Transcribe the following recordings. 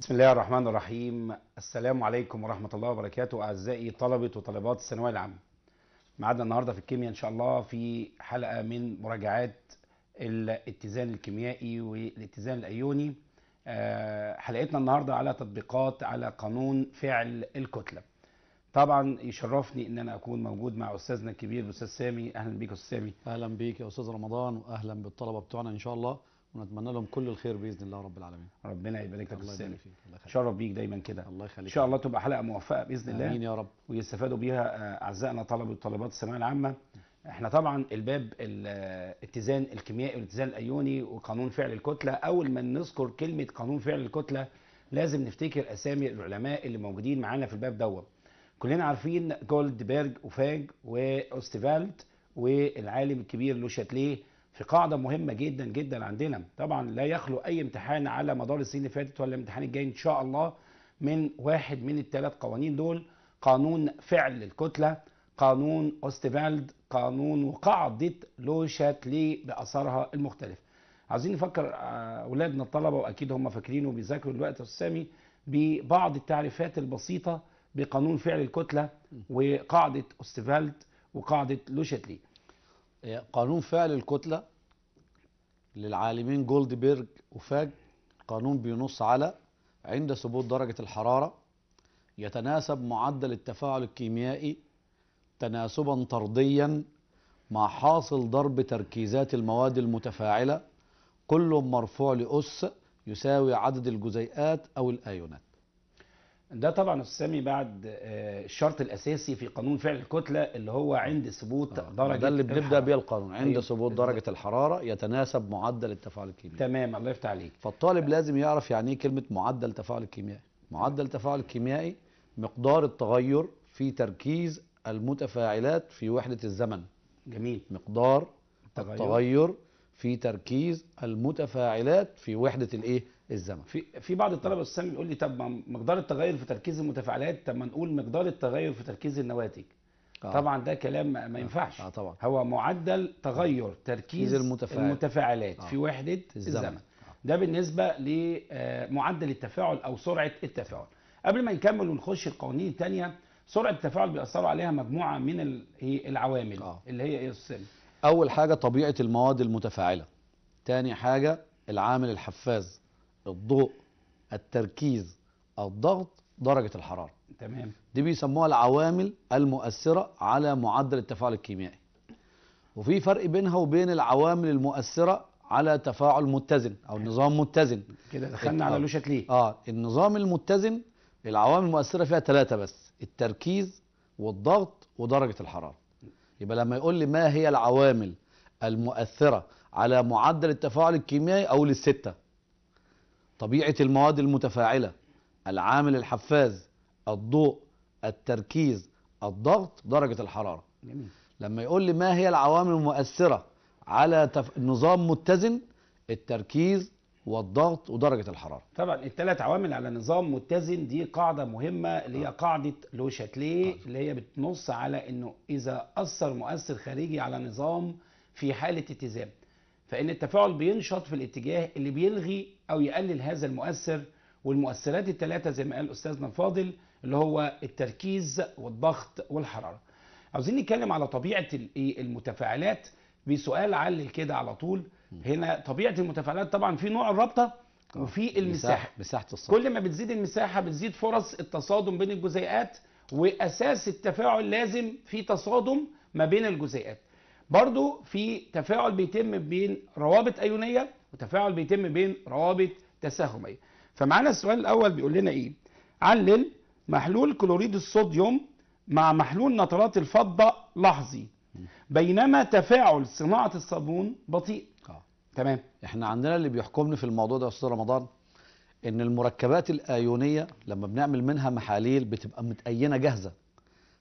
بسم الله الرحمن الرحيم السلام عليكم ورحمة الله وبركاته أعزائي طلبة وطالبات الثانوية العامة معادنا النهاردة في الكيمياء إن شاء الله في حلقة من مراجعات الاتزان الكيميائي والاتزان الأيوني آه، حلقتنا النهاردة على تطبيقات على قانون فعل الكتلة طبعا يشرفني ان انا اكون موجود مع استاذنا الكبير الاستاذ سامي اهلا بيك يا استاذ سامي اهلا بيك يا استاذ رمضان واهلا بالطلبه بتوعنا ان شاء الله ونتمنى لهم كل الخير باذن الله رب العالمين ربنا يبارك لك الله شرف بيك دايما كده الله يخليك ان شاء الله تبقى حلقه موفقه باذن الله امين يا رب ويستفادوا بيها آه، اعزائنا طلبه وطالبات الثانويه العامه احنا طبعا الباب الاتزان آه، الكيميائي والاتزان الايوني وقانون فعل الكتله اول ما نذكر كلمه قانون فعل الكتله لازم نفتكر اسامي العلماء اللي موجودين معانا في الباب دوت كلنا عارفين جولد بيرج وفاج واوستفالد والعالم الكبير لوشاتليه في قاعدة مهمة جدا جدا عندنا طبعا لا يخلو أي امتحان على مدار السنين اللي فاتت ولا الامتحان الجاي إن شاء الله من واحد من الثلاث قوانين دول قانون فعل الكتلة قانون أوستيفالد قانون وقاعدة لوشاتلي بأثرها المختلف عايزين نفكر آه، أولادنا الطلبة وأكيد هم فاكرين وبيذاكروا الوقت السامي ببعض التعريفات البسيطة بقانون فعل الكتلة وقاعدة أوستيفالد وقاعدة لوشاتلي قانون فعل الكتلة للعالمين جولدبرج وفاج قانون بينص على عند ثبوت درجة الحرارة يتناسب معدل التفاعل الكيميائي تناسبا طرديا مع حاصل ضرب تركيزات المواد المتفاعلة كل مرفوع لأس يساوي عدد الجزيئات أو الآيونات ده طبعا السامي بعد آه، الشرط الاساسي في قانون فعل الكتله اللي هو عند ثبوت آه. درجه ده اللي بنبدا بيه القانون عند أيوه، ثبوت أيوه. درجه الحراره يتناسب معدل التفاعل الكيميائي تمام الله يفتح عليك فالطالب آه. لازم يعرف يعني ايه كلمه معدل التفاعل الكيميائي معدل التفاعل الكيميائي مقدار التغير في تركيز المتفاعلات في وحده الزمن جميل مقدار التغير, التغير في تركيز المتفاعلات في وحده الايه الزمن في في بعض الطلبه استاذ بيقول لي طب مقدار التغير في تركيز المتفاعلات طب ما نقول مقدار التغير في تركيز النواتج آه. طبعا ده كلام ما آه. ينفعش آه. آه طبعا. هو معدل تغير تركيز المتفاعل. المتفاعلات آه. في وحده الزمن, الزمن. آه. ده بالنسبه لمعدل آه، التفاعل او سرعه التفاعل قبل ما نكمل ونخش القوانين الثانيه سرعه التفاعل بيأثروا عليها مجموعه من العوامل آه. اللي هي ايه السن اول حاجه طبيعه المواد المتفاعله ثاني حاجه العامل الحفاز الضوء التركيز الضغط درجة الحرارة تمام دي بيسموها العوامل المؤثرة على معدل التفاعل الكيميائي وفي فرق بينها وبين العوامل المؤثرة على تفاعل متزن او نظام متزن كده دخلنا على له شكلين اه النظام المتزن العوامل المؤثرة فيها ثلاثة بس التركيز والضغط ودرجة الحرارة يبقى لما يقول لي ما هي العوامل المؤثرة على معدل التفاعل الكيميائي او للستة طبيعة المواد المتفاعلة العامل الحفاز الضوء التركيز الضغط درجة الحرارة جميل. لما يقول لي ما هي العوامل المؤثرة على تف... نظام متزن التركيز والضغط ودرجة الحرارة طبعا التلات عوامل على نظام متزن دي قاعدة مهمة اللي هي آه. قاعدة لوشاتلي آه. اللي هي بتنص على انه اذا اثر مؤثر خارجي على نظام في حالة اتزان فإن التفاعل بينشط في الاتجاه اللي بيلغي أو يقلل هذا المؤثر والمؤثرات الثلاثة زي ما قال أستاذنا الفاضل اللي هو التركيز والضغط والحرارة عاوزين نتكلم على طبيعة إيه، المتفاعلات بسؤال علل كده على طول هنا طبيعة المتفاعلات طبعا في نوع الرابطة وفي آه، المساحة مساحة الصدر كل ما بتزيد المساحة بتزيد فرص التصادم بين الجزيئات وأساس التفاعل لازم في تصادم ما بين الجزيئات برضو في تفاعل بيتم بين روابط أيونية وتفاعل بيتم بين روابط تساهمية فمعانا السؤال الأول بيقول لنا إيه علل محلول كلوريد الصوديوم مع محلول نترات الفضة لحظي بينما تفاعل صناعة الصابون بطيء آه. تمام احنا عندنا اللي بيحكمني في الموضوع ده يا استاذ رمضان ان المركبات الايونيه لما بنعمل منها محاليل بتبقى متأينه جاهزه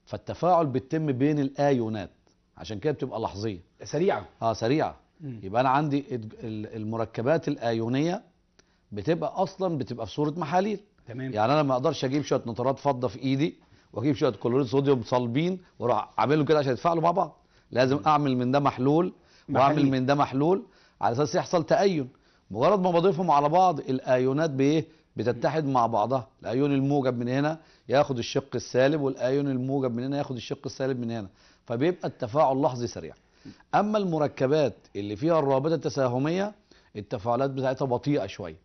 فالتفاعل بيتم بين الايونات عشان كده بتبقى لحظيه سريعه اه سريعه مم. يبقى انا عندي المركبات الايونيه بتبقى اصلا بتبقى في صوره محاليل تمام يعني انا ما اقدرش اجيب شويه نترات فضه في ايدي واجيب شويه كلوريد صوديوم صلبين واروح اعمله كده عشان يتفاعلوا مع بعض لازم اعمل من ده محلول واعمل من ده محلول على اساس يحصل تأين مجرد ما بضيفهم على بعض الايونات بايه بتتحد مع بعضها الايون الموجب من هنا ياخد الشق السالب والايون الموجب من هنا ياخد الشق السالب من هنا فبيبقى التفاعل لحظي سريع اما المركبات اللي فيها الروابط التساهميه التفاعلات بتاعتها بطيئه شويه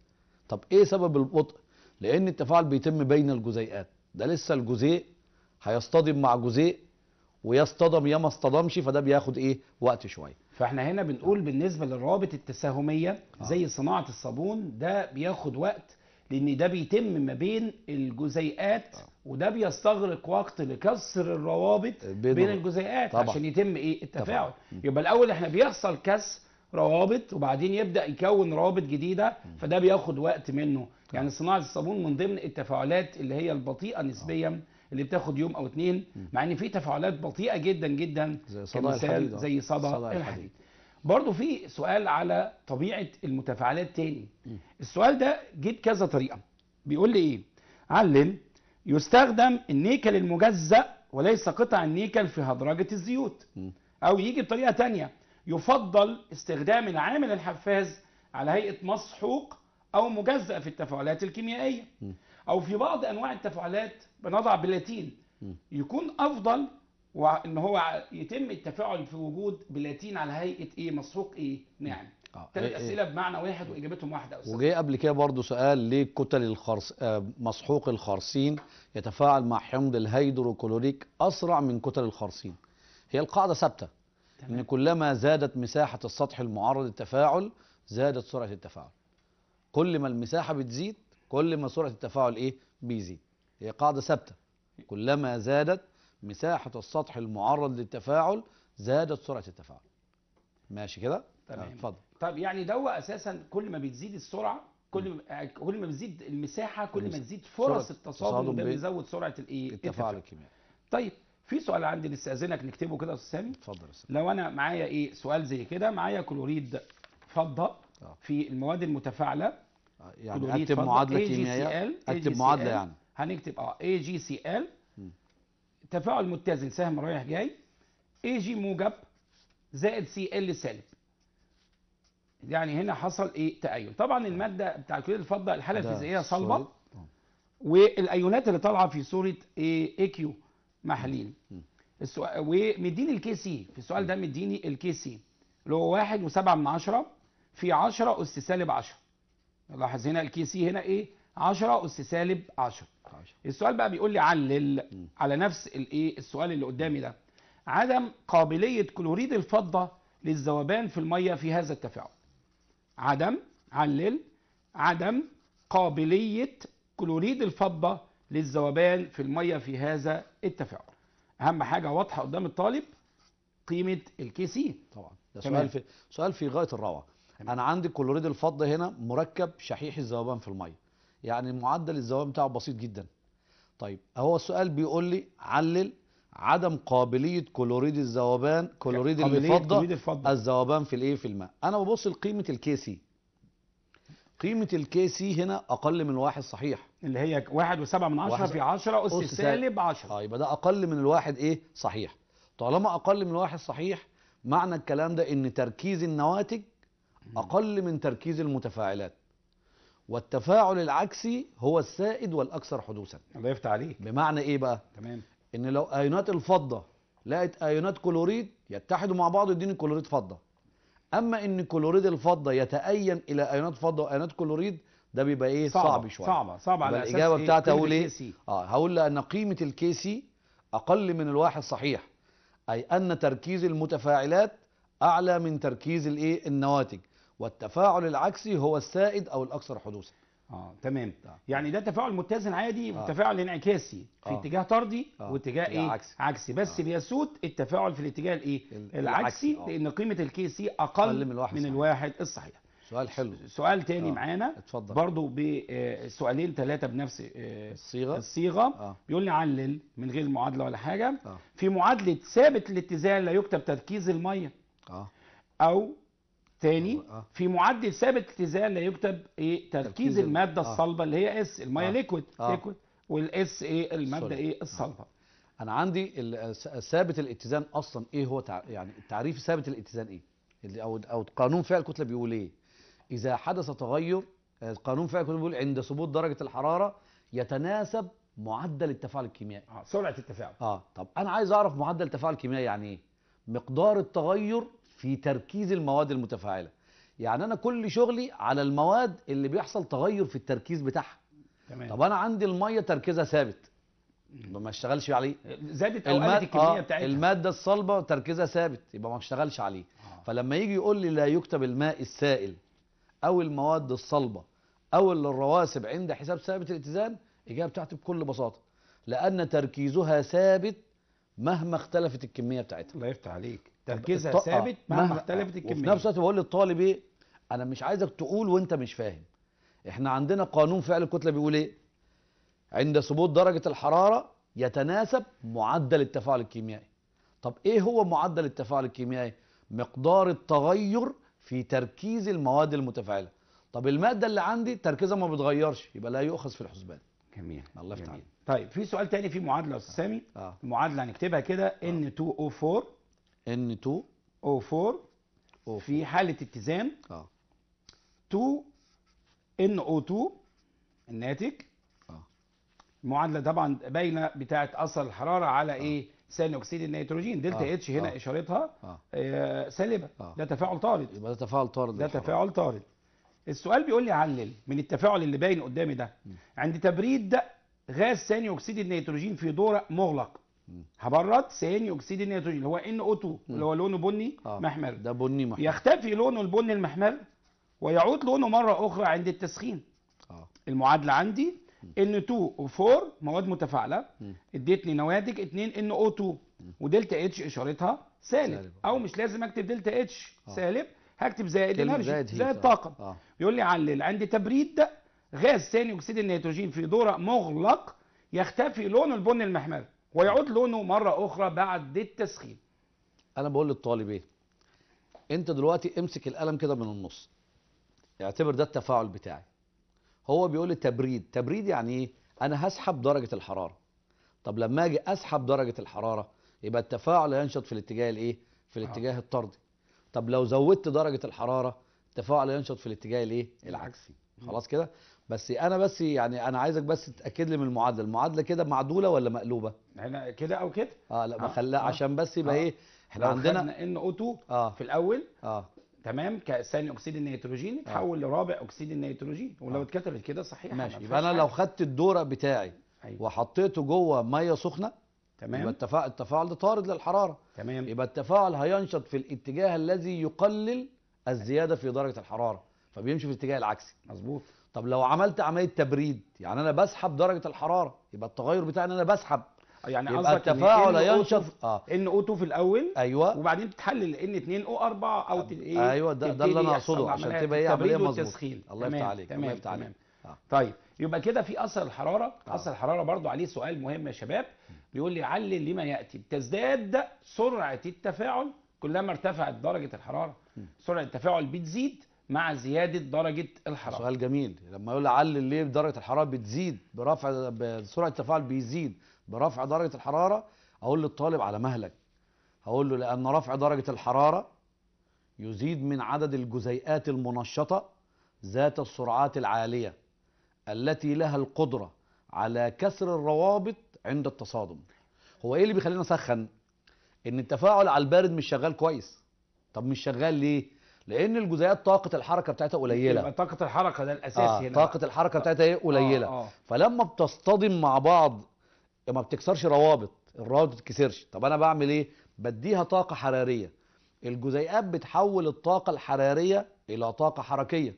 طب ايه سبب البطء لان التفاعل بيتم بين الجزيئات ده لسه الجزيء هيصطدم مع جزيء ويصطدم يا ما اصطدمش فده بياخد ايه وقت شويه فاحنا هنا بنقول بالنسبه للروابط التساهميه آه. زي صناعه الصابون ده بياخد وقت لان ده بيتم ما بين الجزيئات آه. وده بيستغرق وقت لكسر الروابط بين, بين الجزيئات طبعا. عشان يتم ايه التفاعل طبعا. يبقى الاول احنا بيحصل كسر روابط وبعدين يبدا يكون روابط جديده فده بياخد وقت منه يعني صناعه الصابون من ضمن التفاعلات اللي هي البطيئه نسبيا آه. اللي بتاخد يوم او اتنين مع ان في تفاعلات بطيئه جدا جدا زي صدى الحديد زي صدى الحديد برضه في سؤال على طبيعه المتفاعلات تاني السؤال ده جه بكذا طريقه بيقول لي ايه علل يستخدم النيكل المجزأ وليس قطع النيكل في هدرجة الزيوت أو يجي بطريقة تانية يفضل استخدام العامل الحفاز على هيئة مسحوق أو مجزأ في التفاعلات الكيميائية أو في بعض أنواع التفاعلات بنضع بلاتين يكون أفضل وان هو يتم التفاعل في وجود بلاتين على هيئه ايه مسحوق ايه ناعم ثلاث آه، إيه، إيه. اسئله بمعنى واحد واجابتهم واحده يا استاذ وجاي قبل كده برضه سؤال ليه كتل الخرص آه، مسحوق الخرسين يتفاعل مع حمض الهيدروكلوريك اسرع من كتل الخرسين هي القاعده ثابته ان كلما زادت مساحه السطح المعرض للتفاعل زادت سرعه التفاعل كل ما المساحه بتزيد كل ما سرعه التفاعل ايه بيزيد هي قاعده ثابته كلما زادت مساحه السطح المعرض للتفاعل زادت سرعه التفاعل ماشي كده تمام آه، اتفضل طب يعني دو اساسا كل ما بتزيد السرعه كل ما يعني كل ما بتزيد المساحه كل ما تزيد فرص التصادم ده بيزود سرعه الايه التفاعل الكيميائي طيب في سؤال عندي نستاذنك نكتبه كده يا استاذ سامي اتفضل يا استاذ لو انا معايا ايه سؤال زي كده معايا كلوريد فضه آه. في المواد المتفاعله آه، يعني اكتب معادله كيميائيه اكتب معادله يعني هنكتب اه اي جي سي ال تفاعل متزن سهم رايح جاي اي جي موجب زائد سي ال سالب يعني هنا حصل ايه تأيل طبعا المادة بتاع كلوريد الفضة الحالة الفيزيائية صلبة والايونات اللي طالعة في صورة اي إيه كيو محليل السؤال ومديني الكي سي في السؤال ده مديني الكي سي اللي هو 1 و7 من 10 في 10 اس سالب 10 لاحظ هنا الكي سي هنا ايه 10 اس سالب 10 السؤال بقى بيقول لي علل على نفس الايه السؤال اللي قدامي ده عدم قابليه كلوريد الفضه للذوبان في الميه في هذا التفاعل عدم علل عدم قابلية كلوريد الفضة للذوبان في المية في هذا التفاعل أهم حاجة واضحة قدام الطالب قيمة الكي سي طبعا ده سؤال في سؤال في غاية الروعة أنا عندي كلوريد الفضة هنا مركب شحيح الذوبان في المية يعني معدل الذوبان بتاعه بسيط جدا طيب هو السؤال بيقول لي علل عدم قابليه كلوريد الذوبان كلوريد الفضه الذوبان في الايه في الماء انا ببص لقيمه الكيسي قيمه الكيسي هنا اقل من واحد صحيح اللي هي واحد وسبعة من عشرة في عشرة أس, أس سالب عشرة اه يبقى ده أقل من الواحد إيه صحيح طالما أقل من الواحد صحيح معنى الكلام ده إن تركيز النواتج أقل من تركيز المتفاعلات والتفاعل العكسي هو السائد والأكثر حدوثا الله يفتح عليك بمعنى إيه بقى تمام ان لو ايونات الفضه لقت ايونات كلوريد يتحدوا مع بعض يديني كلوريد فضه اما ان كلوريد الفضه يتأين الى ايونات فضه وايونات كلوريد ده بيبقى ايه صعب, صعب شويه صعبه صعبه على اساس الاجابه إيه؟ بتاعتي هقول ايه اه هقول لان قيمه الكيسي اقل من الواحد صحيح اي ان تركيز المتفاعلات اعلى من تركيز الايه النواتج والتفاعل العكسي هو السائد او الاكثر حدوثا اه تمام آه. يعني ده تفاعل متزن عادي آه. وتفاعل انعكاسي في آه. اتجاه طردي آه. واتجاه ايه عكسي, عكسي. بس آه. بيسود التفاعل في الاتجاه الايه العكسي آه. لان قيمه الكي سي إيه؟ اقل من الواحد, من الواحد الصحيح سؤال حلو سؤال تاني آه. معانا اتفضل برضه آه، بسؤالين ثلاثه بنفس آه، الصيغه الصيغه آه. بيقول لي علل من غير معادله ولا حاجه آه. في معادله ثابت الاتزان لا يكتب تركيز الميه اه او تاني آه. في معدل ثابت الاتزان لا يكتب ايه تركيز, تركيز الماده آه. الصلبه اللي هي اس الميه آه. ليكويد آه. ليكويد والاس ايه الماده ايه الصلبه آه. انا عندي ثابت الاتزان اصلا ايه هو تع... يعني تعريف ثابت الاتزان ايه اللي او او قانون فعل الكتله بيقول ايه اذا حدث تغير آه، قانون فعل الكتله بيقول عند ثبوت درجه الحراره يتناسب معدل التفاعل الكيميائي اه سرعه التفاعل اه طب انا عايز اعرف معدل التفاعل الكيميائي يعني ايه مقدار التغير في تركيز المواد المتفاعله يعني انا كل شغلي على المواد اللي بيحصل تغير في التركيز بتاعها تمام طب انا عندي الميه تركيزها ثابت يبقى ما اشتغلش عليه زادت او المادة الكميه آه، بتاعتها الماده الصلبه تركيزها ثابت يبقى ما اشتغلش عليه آه. فلما يجي يقول لي لا يكتب الماء السائل او المواد الصلبه او الرواسب عند حساب ثابت الاتزان الاجابه بتاعتي بكل بساطه لان تركيزها ثابت مهما اختلفت الكميه بتاعتها الله يفتح عليك تركيزها الط... آه، ثابت مهما اختلفت الكميه وفي نفس الوقت بقول للطالب ايه انا مش عايزك تقول وانت مش فاهم احنا عندنا قانون فعل الكتله بيقول ايه عند ثبوت درجه الحراره يتناسب معدل التفاعل الكيميائي طب ايه هو معدل التفاعل الكيميائي مقدار التغير في تركيز المواد المتفاعله طب الماده اللي عندي تركيزها ما بيتغيرش يبقى لا يؤخذ في الحسبان جميل الله يفتح عليك طيب في سؤال تاني في معادله يا استاذ سامي آه. المعادله هنكتبها كده آه. N2O4 N2O4 O4. في حالة اتزان اه 2 NO2 الناتج اه المعادلة طبعا باينة بتاعة أثر الحرارة على أوه. إيه؟ ثاني اكسيد النيتروجين دلتا آه. اتش هنا آه. اشارتها آه. آه سالبه آه. ده تفاعل طارد يبقى ده تفاعل طارد ده تفاعل طارد السؤال بيقول لي علل من التفاعل اللي باين قدامي ده م. عند تبريد غاز ثاني اكسيد النيتروجين في دوره مغلق هبرد ثاني اكسيد النيتروجين اللي هو ان او 2 اللي هو لونه بني آه. محمر ده بني محمر يختفي لونه البني المحمر ويعود لونه مره اخرى عند التسخين آه. المعادله عندي ان 2 او 4 مواد متفاعله اديتني نواتج 2 ان او 2 ودلتا اتش اشارتها سالب, سالب. او آه. مش لازم اكتب دلتا اتش آه. سالب هكتب زائد انرجي زائد طاقه آه. بيقول لي علل عندي تبريد غاز ثاني اكسيد النيتروجين في دوره مغلق يختفي لون البني المحمر ويعود لونه مرة أخرى بعد التسخين أنا بقول للطالب إيه أنت دلوقتي امسك القلم كده من النص اعتبر ده التفاعل بتاعي هو بيقول لي تبريد تبريد يعني إيه أنا هسحب درجة الحرارة طب لما أجي أسحب درجة الحرارة يبقى التفاعل ينشط في الاتجاه الإيه في الاتجاه آه. الطردي طب لو زودت درجة الحرارة التفاعل ينشط في الاتجاه الإيه العكسي خلاص كده بس انا بس يعني انا عايزك بس تاكد لي من المعادله المعادله كده معدوله ولا مقلوبه احنا كده او كده اه لا آه. ما آه. عشان بس يبقى آه. ايه احنا عندنا ان او 2 آه. في الاول اه تمام كثاني اكسيد النيتروجين يتحول آه. لرابع اكسيد النيتروجين ولو آه. اتكتبت كده صحيح ماشي يبقى انا لو خدت الدوره بتاعي أيوة. وحطيته جوه ميه سخنه تمام يبقى التفاعل التفاعل ده طارد للحراره تمام يبقى التفاعل هينشط في الاتجاه الذي يقلل الزياده في درجه الحراره فبيمشي في الاتجاه العكسي مظبوط طب لو عملت عمليه تبريد يعني انا بسحب درجه الحراره يبقى التغير بتاعي ان انا بسحب يعني يبقى التفاعل ينشط اه ان او 2 في الاول ايوه وبعدين تتحلل ان 2 او 4 او ايه ايوه ده, ده اللي انا اقصده عشان تبقى ايه عمليه مظبوطه الله يفتح عليك الله يفتح عليك آه. طيب يبقى كده في اثر الحراره آه. اثر الحراره برضو عليه سؤال مهم يا شباب بيقول لي علل لما ياتي بتزداد سرعه التفاعل كلما ارتفعت درجه الحراره سرعه التفاعل بتزيد مع زياده درجه الحراره سؤال جميل لما يقول علل ليه درجه الحراره بتزيد برفع سرعه التفاعل بيزيد برفع درجه الحراره اقول للطالب على مهلك هقول له لان رفع درجه الحراره يزيد من عدد الجزيئات المنشطه ذات السرعات العاليه التي لها القدره على كسر الروابط عند التصادم هو ايه اللي بيخلينا نسخن ان التفاعل على البارد مش شغال كويس طب مش شغال ليه لان الجزيئات طاقه الحركه بتاعتها قليله يبقى طاقه الحركه ده الاساسي آه هنا طاقه الحركه بتاعتها ايه قليله آه آه. فلما بتصطدم مع بعض ما بتكسرش روابط الروابط ما بتتكسرش طب انا بعمل ايه بديها طاقه حراريه الجزيئات بتحول الطاقه الحراريه الى طاقه حركيه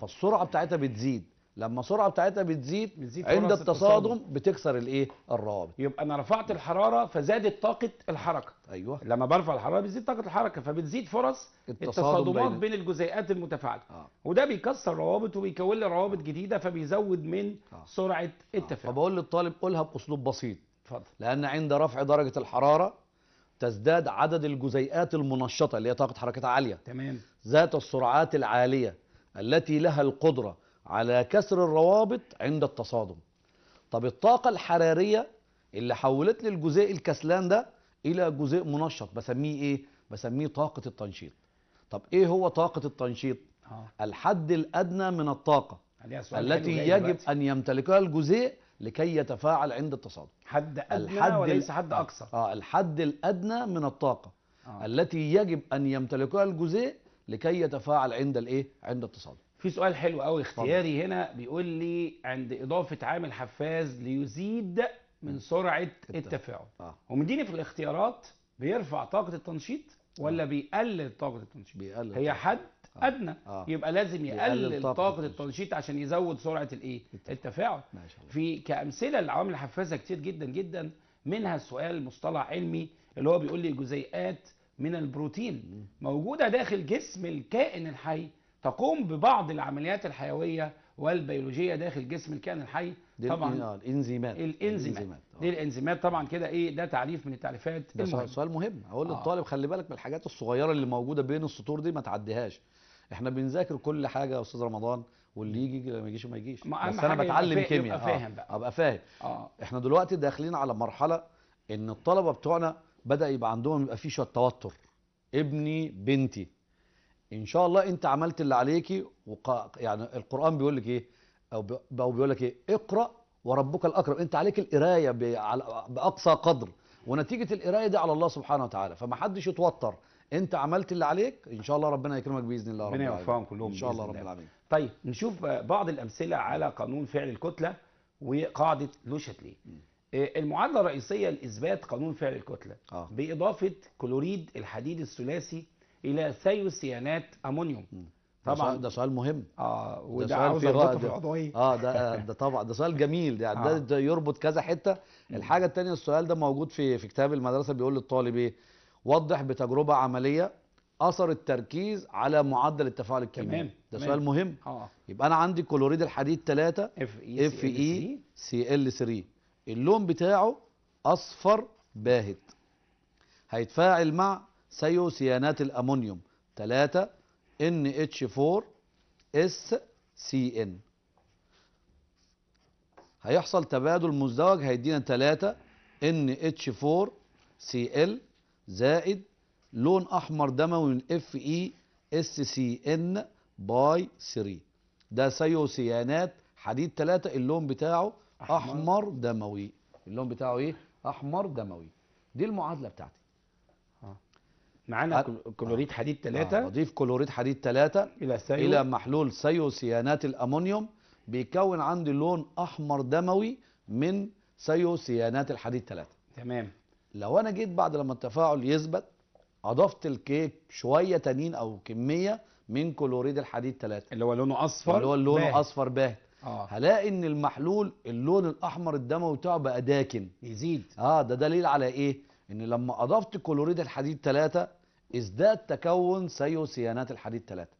فالسرعه بتاعتها بتزيد لما السرعه بتاعتها بتزيد, بتزيد عند التصادم بتكسر الايه الروابط يبقى انا رفعت الحراره فزادت طاقه الحركه ايوه لما برفع الحراره بتزيد طاقه الحركه فبتزيد فرص التصادمات بين الجزيئات المتفاعله آه. وده بيكسر روابط وبيكون لي روابط جديده فبيزود من آه. سرعه آه. التفاعل آه. فبقول للطالب قولها باسلوب بسيط اتفضل لان عند رفع درجه الحراره تزداد عدد الجزيئات المنشطه اللي هي طاقه حركتها عاليه تمام ذات السرعات العاليه التي لها القدره على كسر الروابط عند التصادم طب الطاقة الحرارية اللي حولت لي الجزيء الكسلان ده إلى جزيء منشط بسميه إيه؟ بسميه طاقة التنشيط طب إيه هو طاقة التنشيط؟ آه. الحد الأدنى من الطاقة التي يجب دلوقتي. أن يمتلكها الجزيء لكي يتفاعل عند التصادم حد أدنى الحد وليس حد أقصى آه الحد الأدنى من الطاقة آه. التي يجب أن يمتلكها الجزيء لكي يتفاعل عند الإيه؟ عند التصادم في سؤال حلو قوي اختياري هنا بيقول لي عند اضافه عامل حفاز ليزيد من سرعه التفاعل آه. ومديني في الاختيارات بيرفع طاقه التنشيط ولا آه. بيقلل طاقه التنشيط بيقلل هي حد آه. ادنى آه. يبقى لازم يقلل طاقه, طاقة التنشيط عشان يزود سرعه الايه التفاعل في كامثله لعوامل الحفازه كتير جدا جدا منها سؤال مصطلح علمي اللي هو بيقول لي جزيئات من البروتين موجوده داخل جسم الكائن الحي تقوم ببعض العمليات الحيويه والبيولوجيه داخل جسم الكائن الحي طبعا آه، الانزيمات الانزيمات آه. دي الانزيمات طبعا كده ايه ده تعريف من التعريفات ده المهم. سؤال مهم اقول آه. للطالب خلي بالك من الحاجات الصغيره اللي موجوده بين السطور دي ما تعديهاش احنا بنذاكر كل حاجه يا استاذ رمضان واللي يجي ما يجيش ما يجيش بس انا بتعلم كيمياء ابقى فاهم بقى ابقى فاهم آه. احنا دلوقتي داخلين على مرحله ان الطلبه بتوعنا بدا يبقى عندهم يبقى في شويه توتر ابني بنتي ان شاء الله انت عملت اللي عليكي وق... يعني القران بيقول لك ايه او بي... بيقول لك ايه اقرا وربك الاكرم انت عليك القرايه ب... على... باقصى قدر ونتيجه القرايه دي على الله سبحانه وتعالى فما حدش يتوتر انت عملت اللي عليك ان شاء الله ربنا يكرمك باذن الله ربنا يوفقهم كلهم ان شاء الله رب العالمين طيب نشوف بعض الامثله على قانون فعل الكتله وقاعده لوشتلي إيه، المعادله الرئيسيه لاثبات قانون فعل الكتله آه. باضافه كلوريد الحديد الثلاثي الى ثيوسيانات امونيوم طبعا ده سؤال مهم اه وده سؤال في العضويه اه ده ده طبعا ده سؤال جميل يعني ده, آه. ده يربط كذا حته الحاجه الثانيه السؤال ده موجود في في كتاب المدرسه بيقول للطالب ايه وضح بتجربه عمليه اثر التركيز على معدل التفاعل الكيميائي تمام ده مم. سؤال مهم اه يبقى انا عندي كلوريد الحديد 3 اف اي سي ال 3 اللون بتاعه اصفر باهت هيتفاعل مع سيوسيانات الأمونيوم 3 NH4SCN هيحصل تبادل مزدوج هيدينا 3 NH4Cl زائد لون أحمر دموي من FeSCN باي 3 ده سيوسيانات حديد 3 اللون بتاعه أحمر دموي اللون بتاعه إيه؟ أحمر دموي دي المعادلة بتاعتي معانا آه. آه، كلوريد حديد ثلاثة اضيف كلوريد حديد ثلاثة الى سيو الى محلول سيانات الامونيوم بيكون عندي لون احمر دموي من سيانات الحديد ثلاثة تمام لو انا جيت بعد لما التفاعل يثبت اضفت الكيك شويه تانيين او كميه من كلوريد الحديد ثلاثة اللي هو لونه اصفر اللي هو لونه اصفر باهت آه. هلاقي ان المحلول اللون الاحمر الدموي بتاعه بقى داكن يزيد اه ده دليل على ايه ان لما اضفت كلوريد الحديد ثلاثة ازداد تكون سيوسيانات الحديد 3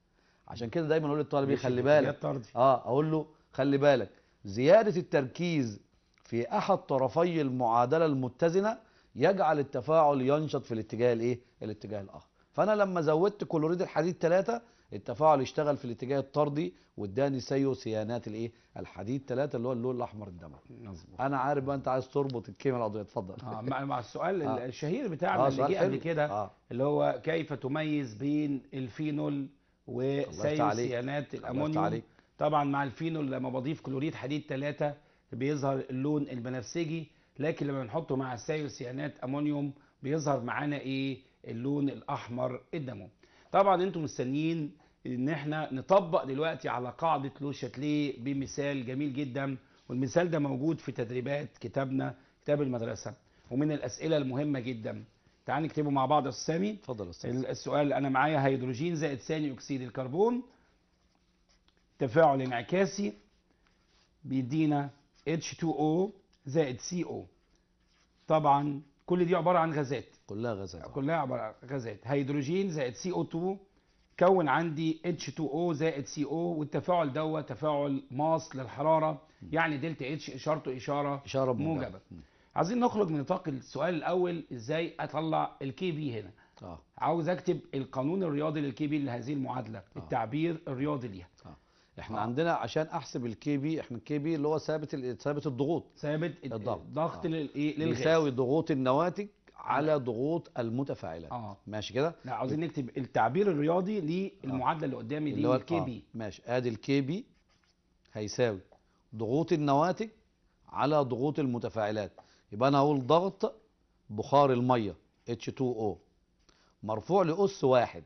عشان كده دايما اقول للطالب إيه، خلي بالك اه اقول له خلي بالك زياده التركيز في احد طرفي المعادله المتزنه يجعل التفاعل ينشط في الاتجاه الايه الاتجاه الاخر فانا لما زودت كلوريد الحديد 3 التفاعل اشتغل في الاتجاه الطردي واداني سيو سيانات الايه الحديد ثلاثة اللي هو اللون الاحمر الدموي مظبوط انا عارف بقى انت عايز تربط الكيمياء العضويه اتفضل اه مع السؤال آه. الشهير بتاعنا آه اللي جه قبل كده آه. اللي هو كيف تميز بين الفينول وسيو سيانات الامونيوم طبعا مع الفينول لما بضيف كلوريد حديد ثلاثة بيظهر اللون البنفسجي لكن لما بنحطه مع سيو سيانات امونيوم بيظهر معانا ايه اللون الاحمر الدموي طبعا انتم مستنيين ان احنا نطبق دلوقتي على قاعده لو شاتليه بمثال جميل جدا والمثال ده موجود في تدريبات كتابنا كتاب المدرسه ومن الاسئله المهمه جدا تعال نكتبه مع بعض يا استاذ سامي اتفضل يا استاذ السؤال انا معايا هيدروجين زائد ثاني اكسيد الكربون تفاعل انعكاسي بيدينا H2O زائد CO طبعا كل دي عباره عن غازات كلها غازات كلها عباره عن غازات هيدروجين زائد سي او 2 كون عندي H2O زائد CO والتفاعل دوت تفاعل ماس للحراره يعني دلتا اتش اشارته اشاره اشاره موجبه, عايزين نخرج من نطاق السؤال الاول ازاي اطلع الكي بي هنا آه. عاوز اكتب القانون الرياضي للكي بي لهذه المعادله آه. التعبير الرياضي ليها آه. احنا آه. عندنا عشان احسب الكي بي احنا الكي بي اللي هو ثابت ثابت الضغوط ثابت الضغط الضغط آه. إيه؟ للغاز يساوي ضغوط النواتج على ضغوط المتفاعلات آه. ماشي كده لا عاوزين نكتب التعبير الرياضي للمعادله اللي قدامي دي الكي بي آه. ماشي ادي الكي بي هيساوي ضغوط النواتج على ضغوط المتفاعلات يبقى انا اقول ضغط بخار الميه H2O مرفوع لاس واحد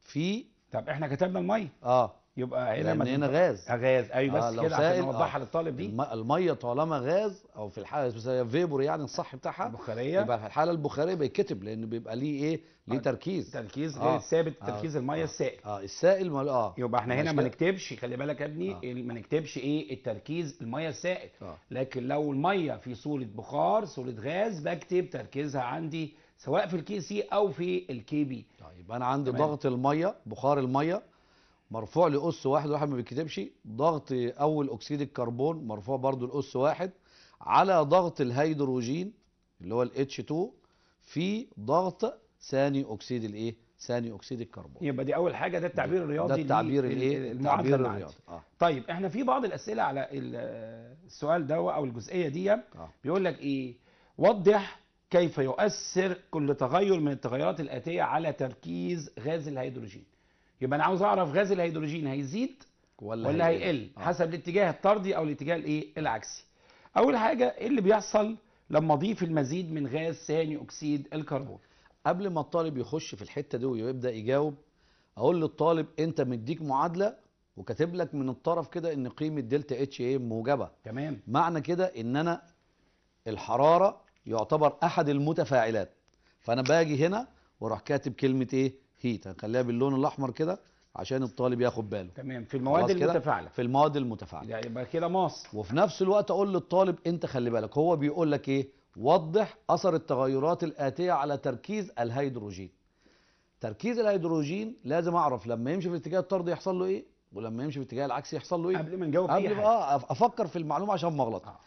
في طب احنا كتبنا الميه اه يبقى هنا لان هنا غاز غاز ايوه آه بس كده عشان نوضحها آه للطالب دي الميه طالما غاز او في الحاله فيبور يعني الصح بتاعها البخاريه يبقى في الحاله البخاريه بيتكتب لان بيبقى ليه ايه ليه آه، تركيز تركيز آه، غير آه ثابت تركيز آه الميه السائل اه السائل مال اه يبقى احنا هنا ما نكتبش خلي بالك يا ابني آه ما نكتبش ايه التركيز الميه السائل آه لكن لو الميه في صوره بخار صوره غاز بكتب تركيزها عندي سواء في الكي سي او في الكي بي طيب انا عندي ضغط الميه بخار الميه مرفوع لأس واحد واحد ما بيتكتبش ضغط أول أكسيد الكربون مرفوع برضو لأس واحد على ضغط الهيدروجين اللي هو الاتش 2 في ضغط ثاني أكسيد الإيه؟ ثاني أكسيد الكربون يبقى دي أول حاجة ده التعبير الرياضي ده التعبير الإيه؟ التعبير الرياضي آه. طيب إحنا في بعض الأسئلة على السؤال ده أو الجزئية دي آه. بيقول لك إيه؟ وضح كيف يؤثر كل تغير من التغيرات الآتية على تركيز غاز الهيدروجين يبقى انا عاوز اعرف غاز الهيدروجين هيزيد ولا, ولا هيقل آه. حسب الاتجاه الطردي او الاتجاه الايه العكسي اول حاجه ايه اللي بيحصل لما اضيف المزيد من غاز ثاني اكسيد الكربون قبل ما الطالب يخش في الحته دي ويبدا يجاوب اقول للطالب انت مديك معادله وكاتب لك من الطرف كده ان قيمه دلتا اتش ايه موجبه تمام معنى كده ان انا الحراره يعتبر احد المتفاعلات فانا باجي هنا واروح كاتب كلمه ايه هيت هنخليها باللون الاحمر كده عشان الطالب ياخد باله تمام في المواد المتفاعله في المواد المتفاعله يعني يبقى كده ماس وفي نفس الوقت اقول للطالب انت خلي بالك هو بيقول لك ايه وضح اثر التغيرات الاتيه على تركيز الهيدروجين تركيز الهيدروجين لازم اعرف لما يمشي في الاتجاه الطردي يحصل له ايه ولما يمشي في الاتجاه العكسي يحصل له ايه قبل ما نجاوب قبل اه افكر في المعلومه عشان ما اغلط آه.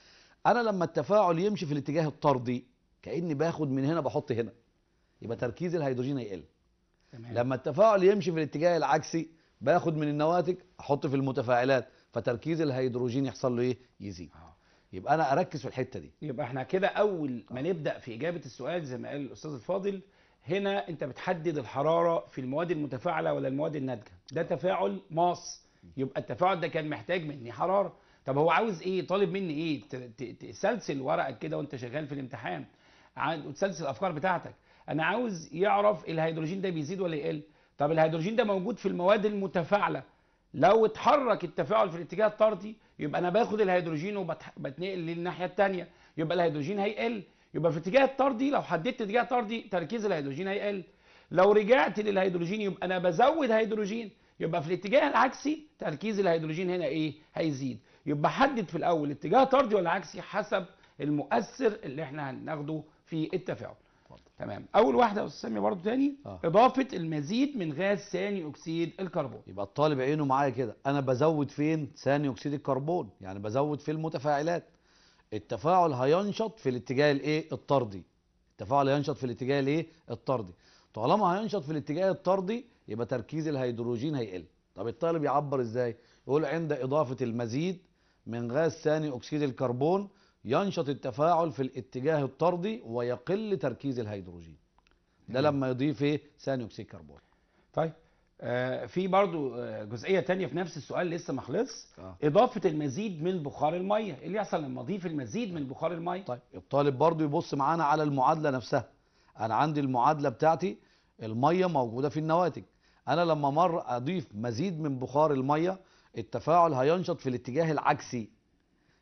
انا لما التفاعل يمشي في الاتجاه الطردي كاني باخد من هنا بحط هنا يبقى تركيز الهيدروجين هيقل تمام. لما التفاعل يمشي في الاتجاه العكسي باخد من النواتج احط في المتفاعلات فتركيز الهيدروجين يحصل له ايه يزيد آه. يبقى انا اركز في الحته دي يبقى احنا كده اول ما نبدا في اجابه السؤال زي ما قال الاستاذ الفاضل هنا انت بتحدد الحراره في المواد المتفاعله ولا المواد الناتجه ده تفاعل ماس يبقى التفاعل ده كان محتاج مني حراره طب هو عاوز ايه طالب مني ايه تسلسل ورقك كده وانت شغال في الامتحان تسلسل الافكار بتاعتك انا عاوز يعرف الهيدروجين ده بيزيد ولا يقل طب الهيدروجين ده موجود في المواد المتفاعله لو اتحرك التفاعل في الاتجاه الطردي يبقى انا باخد الهيدروجين وبتنقل للناحيه الثانيه يبقى الهيدروجين هيقل يبقى في الاتجاه الطردي لو حددت اتجاه طردي تركيز الهيدروجين هيقل لو رجعت للهيدروجين يبقى انا بزود هيدروجين يبقى في الاتجاه العكسي تركيز الهيدروجين هنا ايه هيزيد يبقى حدد في الاول اتجاه طردي ولا عكسي حسب المؤثر اللي احنا هناخده في التفاعل تمام اول واحده يا استاذ سامي برضه تاني آه. اضافه المزيد من غاز ثاني اكسيد الكربون يبقى الطالب عينه معايا كده انا بزود فين ثاني اكسيد الكربون يعني بزود في المتفاعلات التفاعل هينشط في الاتجاه الايه الطردي التفاعل هينشط في الاتجاه الايه الطردي طالما هينشط في الاتجاه الطردي يبقى تركيز الهيدروجين هيقل طب الطالب يعبر ازاي يقول عند اضافه المزيد من غاز ثاني اكسيد الكربون ينشط التفاعل في الاتجاه الطردي ويقل تركيز الهيدروجين ده لما يضيف ايه ثاني اكسيد كربون طيب آه في برضو آه، جزئيه تانية في نفس السؤال لسه ما خلص آه. اضافه المزيد من بخار الميه إيه اللي يحصل لما اضيف المزيد من بخار الميه طيب الطالب برضو يبص معانا على المعادله نفسها انا عندي المعادله بتاعتي الميه موجوده في النواتج انا لما مر اضيف مزيد من بخار الميه التفاعل هينشط في الاتجاه العكسي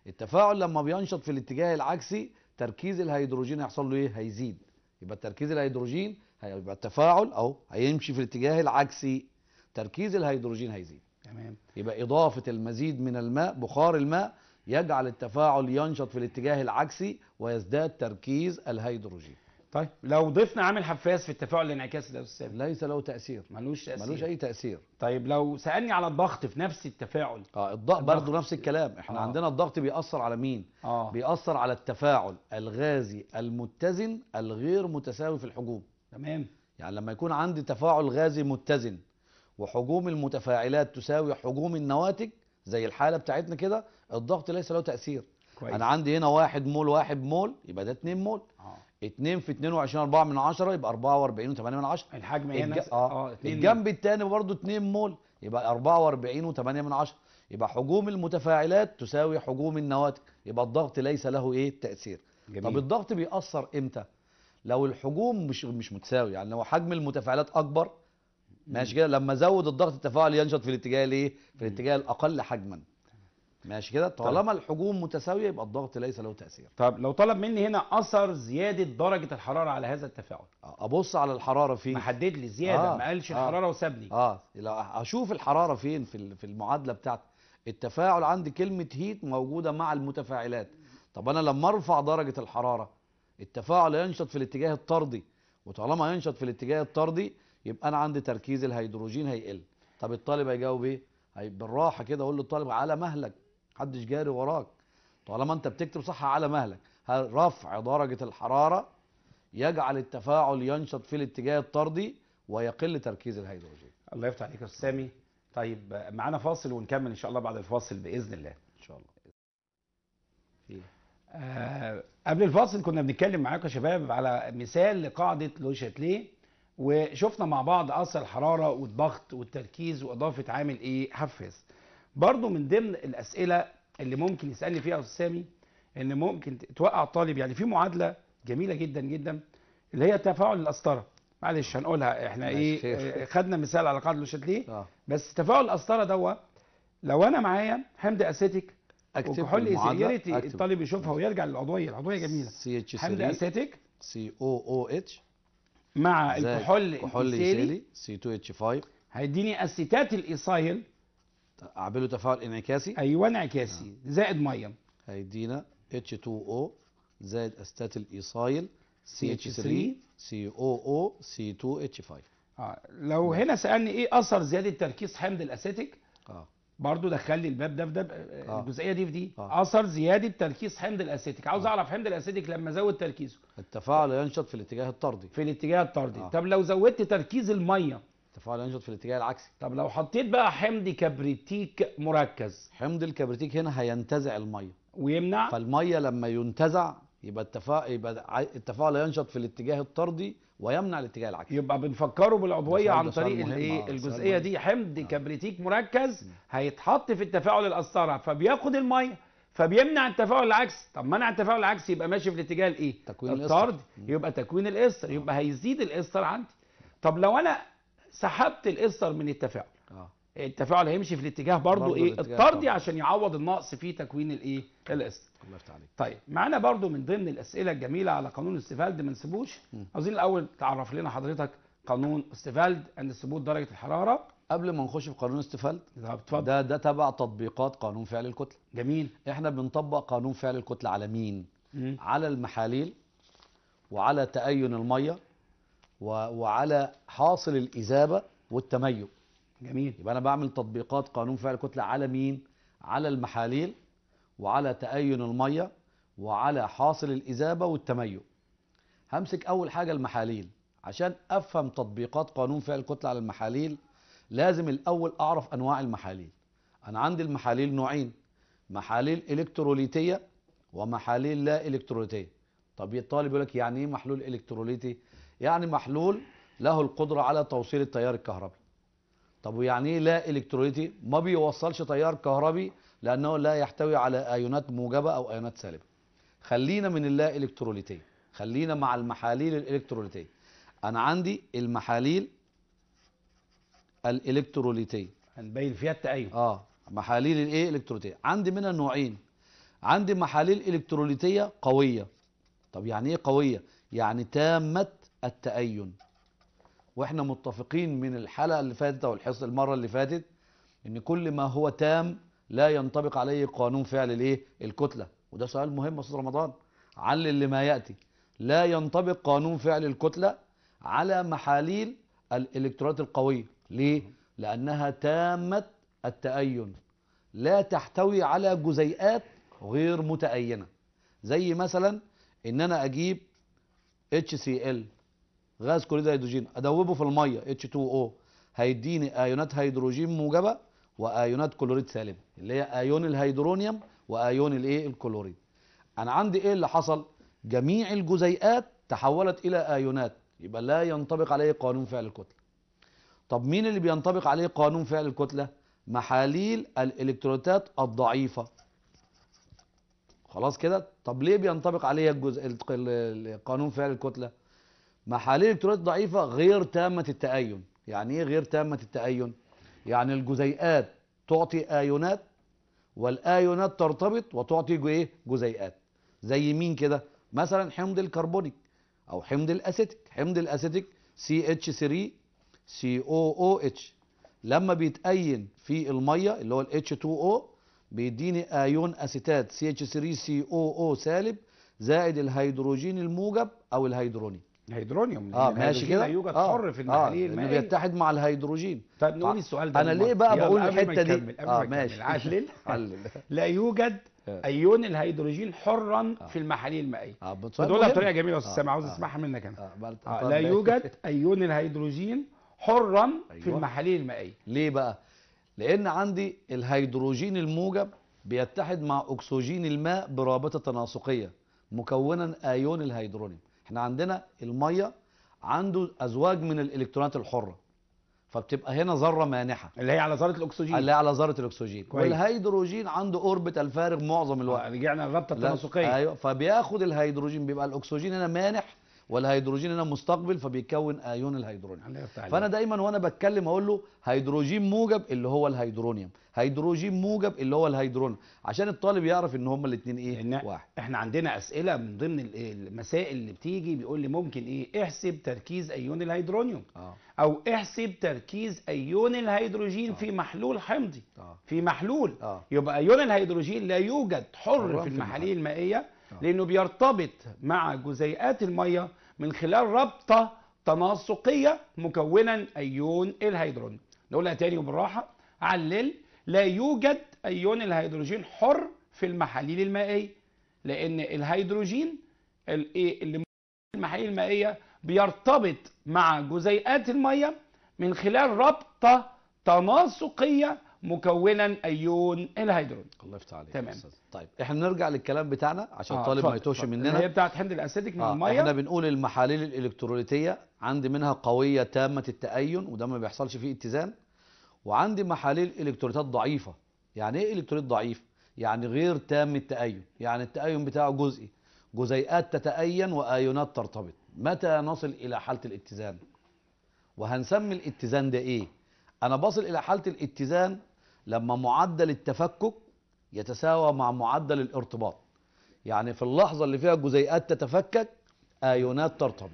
التفاعل لما بينشط في الاتجاه العكسي تركيز الهيدروجين هيحصل له ايه هيزيد يبقى تركيز الهيدروجين هيبقى التفاعل اهو هيمشي في الاتجاه العكسي تركيز الهيدروجين هيزيد تمام يبقى اضافه المزيد من الماء بخار الماء يجعل التفاعل ينشط في الاتجاه العكسي ويزداد تركيز الهيدروجين طيب لو ضفنا عامل حفاز في التفاعل الانعكاسي ده استاذ ليس له تاثير ملوش تاثير ملوش اي تاثير طيب لو سالني على الضغط في نفس التفاعل اه الضغط برضه نفس الكلام احنا آه. عندنا الضغط بيأثر على مين آه. بيأثر على التفاعل الغازي المتزن الغير متساوي في الحجوم تمام يعني لما يكون عندي تفاعل غازي متزن وحجوم المتفاعلات تساوي حجوم النواتج زي الحاله بتاعتنا كده الضغط ليس له تاثير كويس. انا عندي هنا واحد مول واحد مول يبقى ده 2 مول آه. 2 في 22 4 من 10 يبقى 44 و8 من 10 الحجم هنا الج... اه, آه. الجنب الثاني برضه 2 مول يبقى 44 و8 من 10 يبقى حجوم المتفاعلات تساوي حجوم النواتج يبقى الضغط ليس له ايه تاثير جميل. طب الضغط بيأثر امتى لو الحجوم مش مش متساوي يعني لو حجم المتفاعلات اكبر ماشي كده لما ازود الضغط التفاعل ينشط في الاتجاه الايه في الاتجاه الاقل حجما ماشي كده طيب. طالما طيب. الحجوم متساويه يبقى الضغط ليس له تاثير طب لو طلب مني هنا اثر زياده درجه الحراره على هذا التفاعل ابص على الحراره فين محدد لي زياده آه. ما قالش آه. الحراره وسابني اه لو اشوف الحراره فين في في المعادله بتاعتي التفاعل عندي كلمه هيت موجوده مع المتفاعلات طب انا لما ارفع درجه الحراره التفاعل ينشط في الاتجاه الطردي وطالما ينشط في الاتجاه الطردي يبقى انا عندي تركيز الهيدروجين هيقل طب الطالب هيجاوب ايه بالراحه كده اقول للطالب على مهلك محدش جاري وراك طالما انت بتكتب صح على مهلك رفع درجة الحرارة يجعل التفاعل ينشط في الاتجاه الطردي ويقل تركيز الهيدروجين الله يفتح عليك يا استاذ سامي طيب معانا فاصل ونكمل ان شاء الله بعد الفاصل باذن الله ان شاء الله آه قبل الفاصل كنا بنتكلم معاكم يا شباب على مثال لقاعده لوشاتليه وشفنا مع بعض اثر الحراره والضغط والتركيز واضافه عامل ايه حفز برضو من ضمن الاسئله اللي ممكن يسالني فيها استاذ سامي ان ممكن توقع الطالب يعني في معادله جميله جدا جدا اللي هي تفاعل القسطره معلش هنقولها احنا ايه شير. آه، خدنا مثال على قاعده لوشتليه آه. بس تفاعل القسطره دوت لو انا معايا حمض اسيتيك وكحول ايزيريتي الطالب يشوفها ويرجع للعضويه العضويه جميله حمض اسيتيك سي او او اتش مع الكحول الكحول سي 2 اتش 5 هيديني اسيتات الايسايل اعمله تفاعل انعكاسي ايوه انعكاسي آه. زائد ميه هيدينا H2O زائد استات الايصايل CH3 COO C2H5 اه لو نعم. هنا سالني ايه اثر زياده تركيز حمض الاسيتيك اه برضه دخل لي الباب ده في ده آه. الجزئيه دي في دي آه. اثر زياده تركيز حمض الاسيتيك عاوز آه. اعرف حمض الاسيتيك لما ازود تركيزه التفاعل ينشط في الاتجاه الطردي في الاتجاه الطردي آه. طب لو زودت تركيز الميه تفاعل ينشط في الاتجاه العكسي طب لو حطيت بقى حمض كبريتيك مركز حمض الكبريتيك هنا هينتزع الميه ويمنع فالميه لما ينتزع يبقى التفاعل يبقى التفاعل ينشط في الاتجاه الطردي ويمنع الاتجاه العكسي يبقى بنفكره بالعضويه عن طريق الايه الجزئيه دي حمض آه. كبريتيك مركز هيتحط في التفاعل القسطره فبياخد الميه فبيمنع التفاعل العكسي طب منع التفاعل العكسي يبقى ماشي في الاتجاه الايه التكوين الطردي يبقى تكوين الاستر يبقى هيزيد الاستر عندي طب لو انا سحبت الاصدر من التفاعل اه التفاعل هيمشي في الاتجاه برضو, برضو ايه الطردي عشان يعوض النقص في تكوين الايه الاصدر الله يفتح عليك طيب معانا برضو من ضمن الاسئله الجميله على قانون استفالد ما نسيبوش عاوزين الاول تعرف لنا حضرتك قانون استفالد ان ثبوت درجه الحراره قبل ما نخش في قانون استفالد ده ده تبع تطبيقات قانون فعل الكتله جميل احنا بنطبق قانون فعل الكتله على مين مم. على المحاليل وعلى تأين المية وعلى حاصل الإذابة والتميز جميل يبقى أنا بعمل تطبيقات قانون فعل كتلة على مين؟ على المحاليل وعلى تأين المية وعلى حاصل الإذابة والتميز همسك أول حاجة المحاليل عشان أفهم تطبيقات قانون فعل كتلة على المحاليل لازم الأول أعرف أنواع المحاليل أنا عندي المحاليل نوعين محاليل إلكتروليتية ومحاليل لا إلكتروليتية طب الطالب يقول لك يعني إيه محلول إلكتروليتي؟ يعني محلول له القدرة على توصيل التيار الكهربي طب ويعني ايه لا الكتروليتي ما بيوصلش تيار كهربي لانه لا يحتوي على ايونات موجبه او ايونات سالبه خلينا من اللا الكتروليتيه خلينا مع المحاليل الالكتروليتيه انا عندي المحاليل الالكتروليتيه هنبين فيها التأييد اه محاليل الايه الكتروليتيه عندي منها نوعين عندي محاليل الكتروليتيه قويه طب يعني ايه قويه يعني تامه التأين واحنا متفقين من الحلقة اللي فاتت او الحصة المرة اللي فاتت ان كل ما هو تام لا ينطبق عليه قانون فعل الايه الكتلة وده سؤال مهم يا استاذ رمضان علل لما يأتي لا ينطبق قانون فعل الكتلة على محاليل الالكترونات القوية ليه؟ لأنها تامة التأين لا تحتوي على جزيئات غير متأينة زي مثلا ان انا اجيب HCl غاز كلوريد هيدروجين ادوبه في الميه H2O هيديني ايونات هيدروجين موجبه وايونات كلوريد سالبه اللي هي ايون الهيدرونيوم وايون الايه الكلوريد انا عندي ايه اللي حصل جميع الجزيئات تحولت الى ايونات يبقى لا ينطبق عليه قانون فعل الكتله طب مين اللي بينطبق عليه قانون فعل الكتله محاليل الالكتروتات الضعيفه خلاص كده طب ليه بينطبق عليها الجزء قانون فعل الكتله محاليل الكترونات ضعيفة غير تامة التأين يعني ايه غير تامة التأين يعني الجزيئات تعطي آيونات والآيونات ترتبط وتعطي ايه جزيئات زي مين كده مثلا حمض الكربونيك او حمض الاسيتيك حمض الاسيتيك ch 3 cooh لما بيتأين في المية اللي هو ال H2O بيديني آيون أسيتات CH3COO سالب زائد الهيدروجين الموجب أو الهيدروني هيدرونيوم اه ماشي كده لا يوجد آه حر في النحليه آه إيه؟ بيتحد مع الهيدروجين طب نقول آه السؤال ده انا ليه بقى بقول الحته دي اه ماشي علل علل لا يوجد آه. ايون الهيدروجين حرا آه. في المحاليل المائيه آه بتقولها بطريقه جميله يا استاذ سامي عاوز اسمعها آه، آه. منك انا لا يوجد ايون الهيدروجين حرا في أيوة. المحاليل المائيه ليه بقى لان عندي الهيدروجين الموجب بيتحد مع اكسجين الماء برابطه تناسقيه مكونا ايون الهيدرونيوم احنا عندنا الميه عنده ازواج من الالكترونات الحره فبتبقى هنا ذره مانحه اللي هي على ذره الاكسجين اللي هي على ذره الاكسجين كويس. والهيدروجين عنده اوربت الفارغ معظم الوقت آه، رجعنا الرابطه التناسقيه ايوه فبياخد الهيدروجين بيبقى الاكسجين هنا مانح والهيدروجين هنا مستقبل فبيكون ايون الهيدرونيوم فانا دايما وانا بتكلم اقول له هيدروجين موجب اللي هو الهيدرونيوم هيدروجين موجب اللي هو الهيدرون عشان الطالب يعرف ان هما الاثنين ايه إن واحد احنا عندنا اسئله من ضمن المسائل اللي بتيجي بيقول لي ممكن ايه احسب تركيز ايون الهيدرونيوم آه. او احسب تركيز ايون الهيدروجين آه. في محلول حمضي آه. في محلول آه. يبقى ايون الهيدروجين لا يوجد حر في المحاليل المائيه آه. لأنه بيرتبط مع جزيئات المية من خلال رابطة تناسقية مكونا أيون الهيدرون نقولها تاني وبالراحة علل لا يوجد أيون الهيدروجين حر في المحاليل المائية لأن الهيدروجين إيه اللي المحاليل المائية بيرتبط مع جزيئات المية من خلال رابطة تناسقية مكونا ايون الهيدرون الله يفتح عليك تمام طيب احنا نرجع للكلام بتاعنا عشان آه طالب ما يتوهش مننا هي بتاعت حمض الاسيتيك من آه الميه احنا بنقول المحاليل الالكتروليتيه عندي منها قويه تامه التأين وده ما بيحصلش فيه اتزان وعندي محاليل الكتروليتات ضعيفه يعني ايه الكتروليت ضعيف يعني غير تام التأين يعني التأين بتاعه جزئي جزيئات تتأين وايونات ترتبط متى نصل الى حاله الاتزان وهنسمي الاتزان ده ايه انا بصل الى حاله الاتزان لما معدل التفكك يتساوى مع معدل الارتباط يعني في اللحظة اللي فيها الجزيئات تتفكك آيونات ترتبط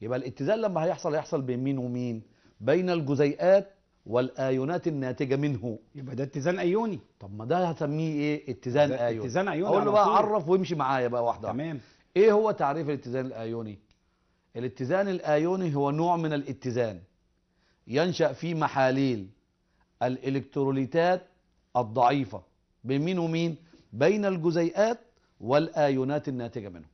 يبقى الاتزان لما هيحصل هيحصل بين مين ومين بين الجزيئات والآيونات الناتجة منه يبقى ده اتزان أيوني طب ما ده هسميه إيه اتزان أيوني اتزان أيوني أقول له بقى عرف وامشي معايا بقى واحدة تمام إيه هو تعريف الاتزان الأيوني الاتزان الآيوني هو نوع من الاتزان ينشأ فيه محاليل الإلكتروليتات الضعيفة بين مين ومين بين الجزيئات والآيونات الناتجة منه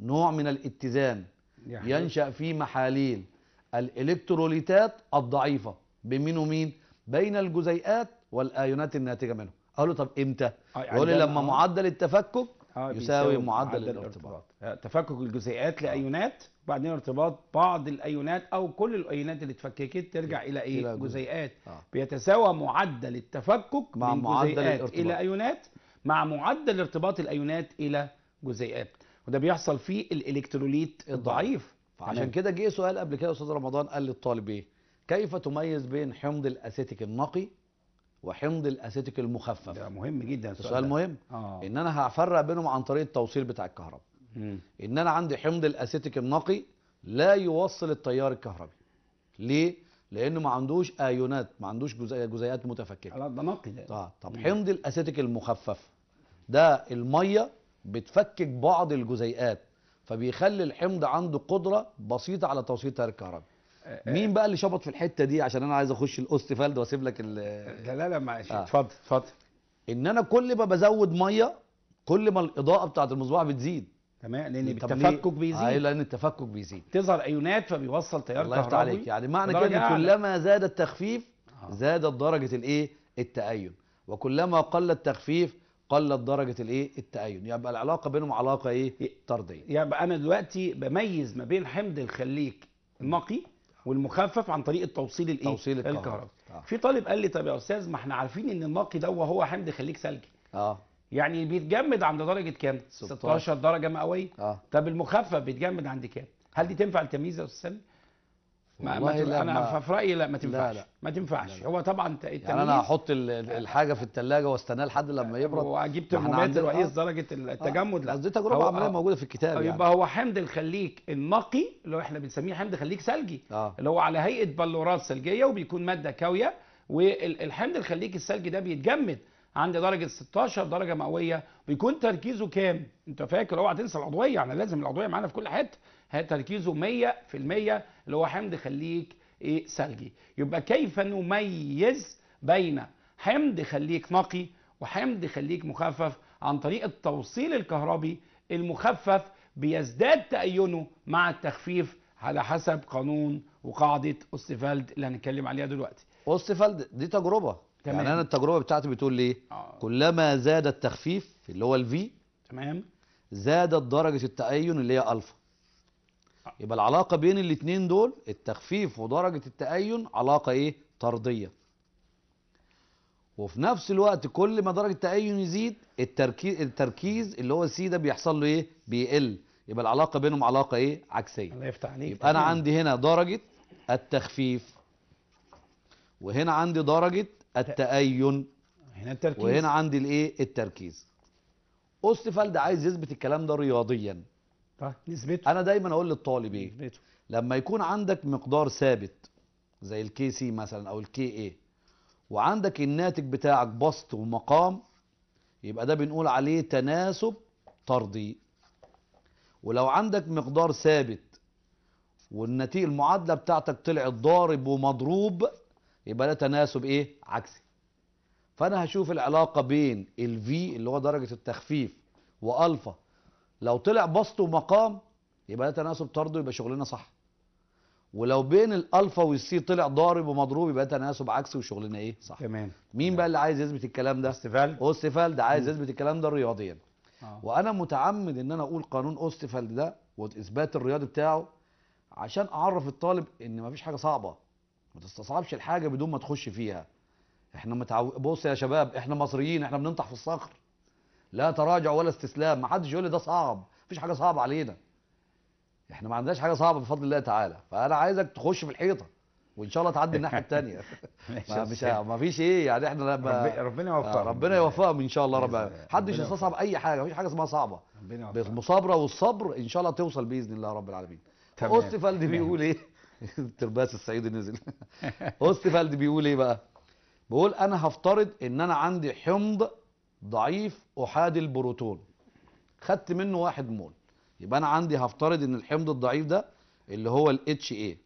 نوع من الاتزان يعني ينشأ في محاليل الإلكتروليتات الضعيفة بين مين ومين بين الجزيئات والآيونات الناتجة منه أقول له طب إمتى آه، يعني يقول لي لما آه. معدل التفكك آه، يساوي معدل الارتباط, الارتباط. يعني تفكك الجزيئات لايونات وبعدين آه. ارتباط بعض الايونات او كل الايونات اللي اتفككت ترجع الى ايه إلى جزيئات آه. بيتساوى معدل التفكك مع من معدل جزيئات الارتباط. الى ايونات مع معدل ارتباط الايونات الى جزيئات وده بيحصل في الالكتروليت الضعيف عشان كده جه سؤال قبل كده استاذ رمضان قال للطالب ايه كيف تميز بين حمض الاسيتيك النقي وحمض الاسيتيك المخفف ده مهم جدا السؤال, السؤال مهم آه. ان انا هفرق بينهم عن طريق التوصيل بتاع الكهرباء ان انا عندي حمض الاسيتيك النقي لا يوصل التيار الكهربي ليه لانه ما عندوش ايونات ما عندوش جزيئات متفككه ده نقي ده آه. طب, طب حمض الاسيتيك المخفف ده الميه بتفكك بعض الجزيئات فبيخلي الحمض عنده قدره بسيطه على توصيل التيار الكهربي مين بقى اللي شبط في الحته دي عشان انا عايز اخش فالد واسيب لك ال لا لا لا معلش آه. اتفضل آه. اتفضل ان انا كل ما بزود ميه كل ما الاضاءه بتاعه المصباح بتزيد تمام لان التفكك بيزيد ايوه لان التفكك بيزيد تظهر ايونات فبيوصل تيار الله يفتح عليك يعني معنى كده كلما زاد التخفيف آه. زادت درجه الايه التأين وكلما قل التخفيف قلت درجة الايه التأين يبقى العلاقة بينهم علاقة ايه طردية يبقى انا دلوقتي بميز ما بين حمض الخليك النقي والمخفف عن طريق التوصيل الايه توصيل الكهرباء آه. في طالب قال لي طب يا استاذ ما احنا عارفين ان النقي ده وهو حمض خليك ثلجي اه يعني بيتجمد عند درجه كام 16 درجه مئويه آه. طب المخفف بيتجمد عند كام هل دي تنفع التمييز يا استاذ سامي ما, ما لا انا في رايي لا ما تنفعش لا لا. ما تنفعش لا لا. هو طبعا يعني انا هحط آه. الحاجه في الثلاجه واستناه لحد لما آه، يبرد واجيب ترمومات رئيس آه. درجه التجمد لا دي تجربه عمليه موجوده في الكتاب طيب، يعني يبقى هو حمض الخليك النقي اللي هو احنا بنسميه حمض خليك ثلجي آه. اللي هو على هيئه بلورات ثلجيه وبيكون ماده كاويه والحمض الخليك الثلجي ده بيتجمد عند درجه 16 درجه مئويه بيكون تركيزه كام انت فاكر اوعى تنسى العضويه يعني لازم العضويه معانا في كل حته تركيزه 100% اللي هو حمض خليك ايه سلجي يبقى كيف نميز بين حمض خليك نقي وحمض خليك مخفف عن طريق التوصيل الكهربي المخفف بيزداد تأينه مع التخفيف على حسب قانون وقاعدة أوستفالد اللي هنتكلم عليها دلوقتي أوستفالد دي تجربة تمام. يعني انا التجربه بتاعتي بتقول لي آه. كلما زاد التخفيف اللي هو الفي تمام زادت درجه التأين اللي هي الفا آه. يبقى العلاقه بين الاثنين دول التخفيف ودرجه التأين علاقه ايه طرديه وفي نفس الوقت كل ما درجه التأين يزيد التركيز التركيز اللي هو سي ده بيحصل له ايه بيقل يبقى العلاقه بينهم علاقه ايه عكسيه الله يفتح عليك يبقى انا عندي هنا درجه التخفيف وهنا عندي درجه التأين هنا التركيز وهنا عندي الايه التركيز اوستفالد عايز يثبت الكلام ده رياضيا طيب انا دايما اقول للطالب ايه نثبته لما يكون عندك مقدار ثابت زي الكي سي مثلا او الكي اي وعندك الناتج بتاعك بسط ومقام يبقى ده بنقول عليه تناسب طردي ولو عندك مقدار ثابت والنتيجه المعادله بتاعتك طلعت ضارب ومضروب يبقى ده تناسب ايه عكسي فانا هشوف العلاقه بين الفي اللي هو درجه التخفيف والفا لو طلع بسط ومقام يبقى ده تناسب طرده يبقى شغلنا صح ولو بين الالفا والسي طلع ضارب ومضروب يبقى تناسب عكسي وشغلنا ايه صح تمام مين بقى اللي عايز يثبت الكلام ده اوستفالد ده عايز يثبت الكلام ده رياضيا آه. وانا متعمد ان انا اقول قانون اوستفال ده واثبات الرياضي بتاعه عشان اعرف الطالب ان مفيش حاجه صعبه ما تستصعبش الحاجه بدون ما تخش فيها احنا متعو... بص يا شباب احنا مصريين احنا بننطح في الصخر لا تراجع ولا استسلام ما حدش يقول لي ده صعب مفيش حاجه صعبه علينا احنا ما عندناش حاجه صعبه بفضل الله تعالى فانا عايزك تخش في الحيطه وان شاء الله تعدي الناحيه الثانيه مش ما فيش ايه يعني احنا لما ربنا يوفقنا آه، ربنا يوفقهم ان شاء الله رب حدش يستصعب اي حاجه مفيش حاجه اسمها صعبه بالمصابره والصبر ان شاء الله توصل باذن الله رب العالمين فالدي بيقول ايه الترباس الصعيدي نزل اوستفالد بيقول ايه بقى بقول انا هفترض ان انا عندي حمض ضعيف احادي البروتون خدت منه واحد مول يبقى انا عندي هفترض ان الحمض الضعيف ده اللي هو ال اي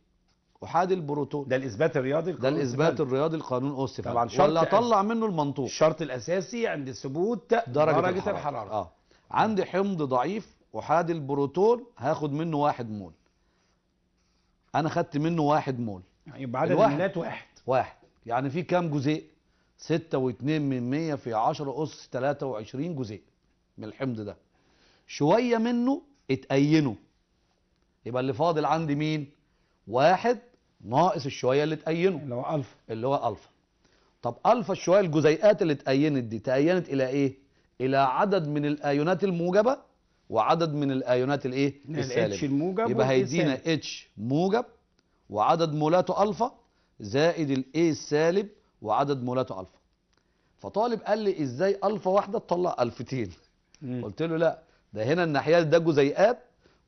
احادي البروتون ده الاثبات الرياضي ده الاثبات الرياضي لقانون اوستفالد طبعا شرط ولا اطلع منه المنطوق الشرط الاساسي عند ثبوت درجه, درجة الحرارة. الحراره اه عندي حمض ضعيف احادي البروتون هاخد منه واحد مول انا خدت منه واحد مول يبقى يعني عدد المولات واحد واحد يعني في كام جزيء 6.2 من 100 في 10 اس 23 جزيء من الحمض ده شويه منه اتقينوا يبقى اللي فاضل عندي مين واحد ناقص الشويه اللي اتقينوا اللي هو الفا اللي هو الفا طب الفا الشويه الجزيئات اللي اتقينت دي تقينت الى ايه الى عدد من الايونات الموجبه وعدد من الايونات الايه السالبه الموجب يبقى هيدينا اتش موجب وعدد مولاته الفا زائد الاي السالب وعدد مولاته الفا فطالب قال لي ازاي الفا واحده تطلع الفتين قلت له لا ده هنا الناحيه ده جزيئات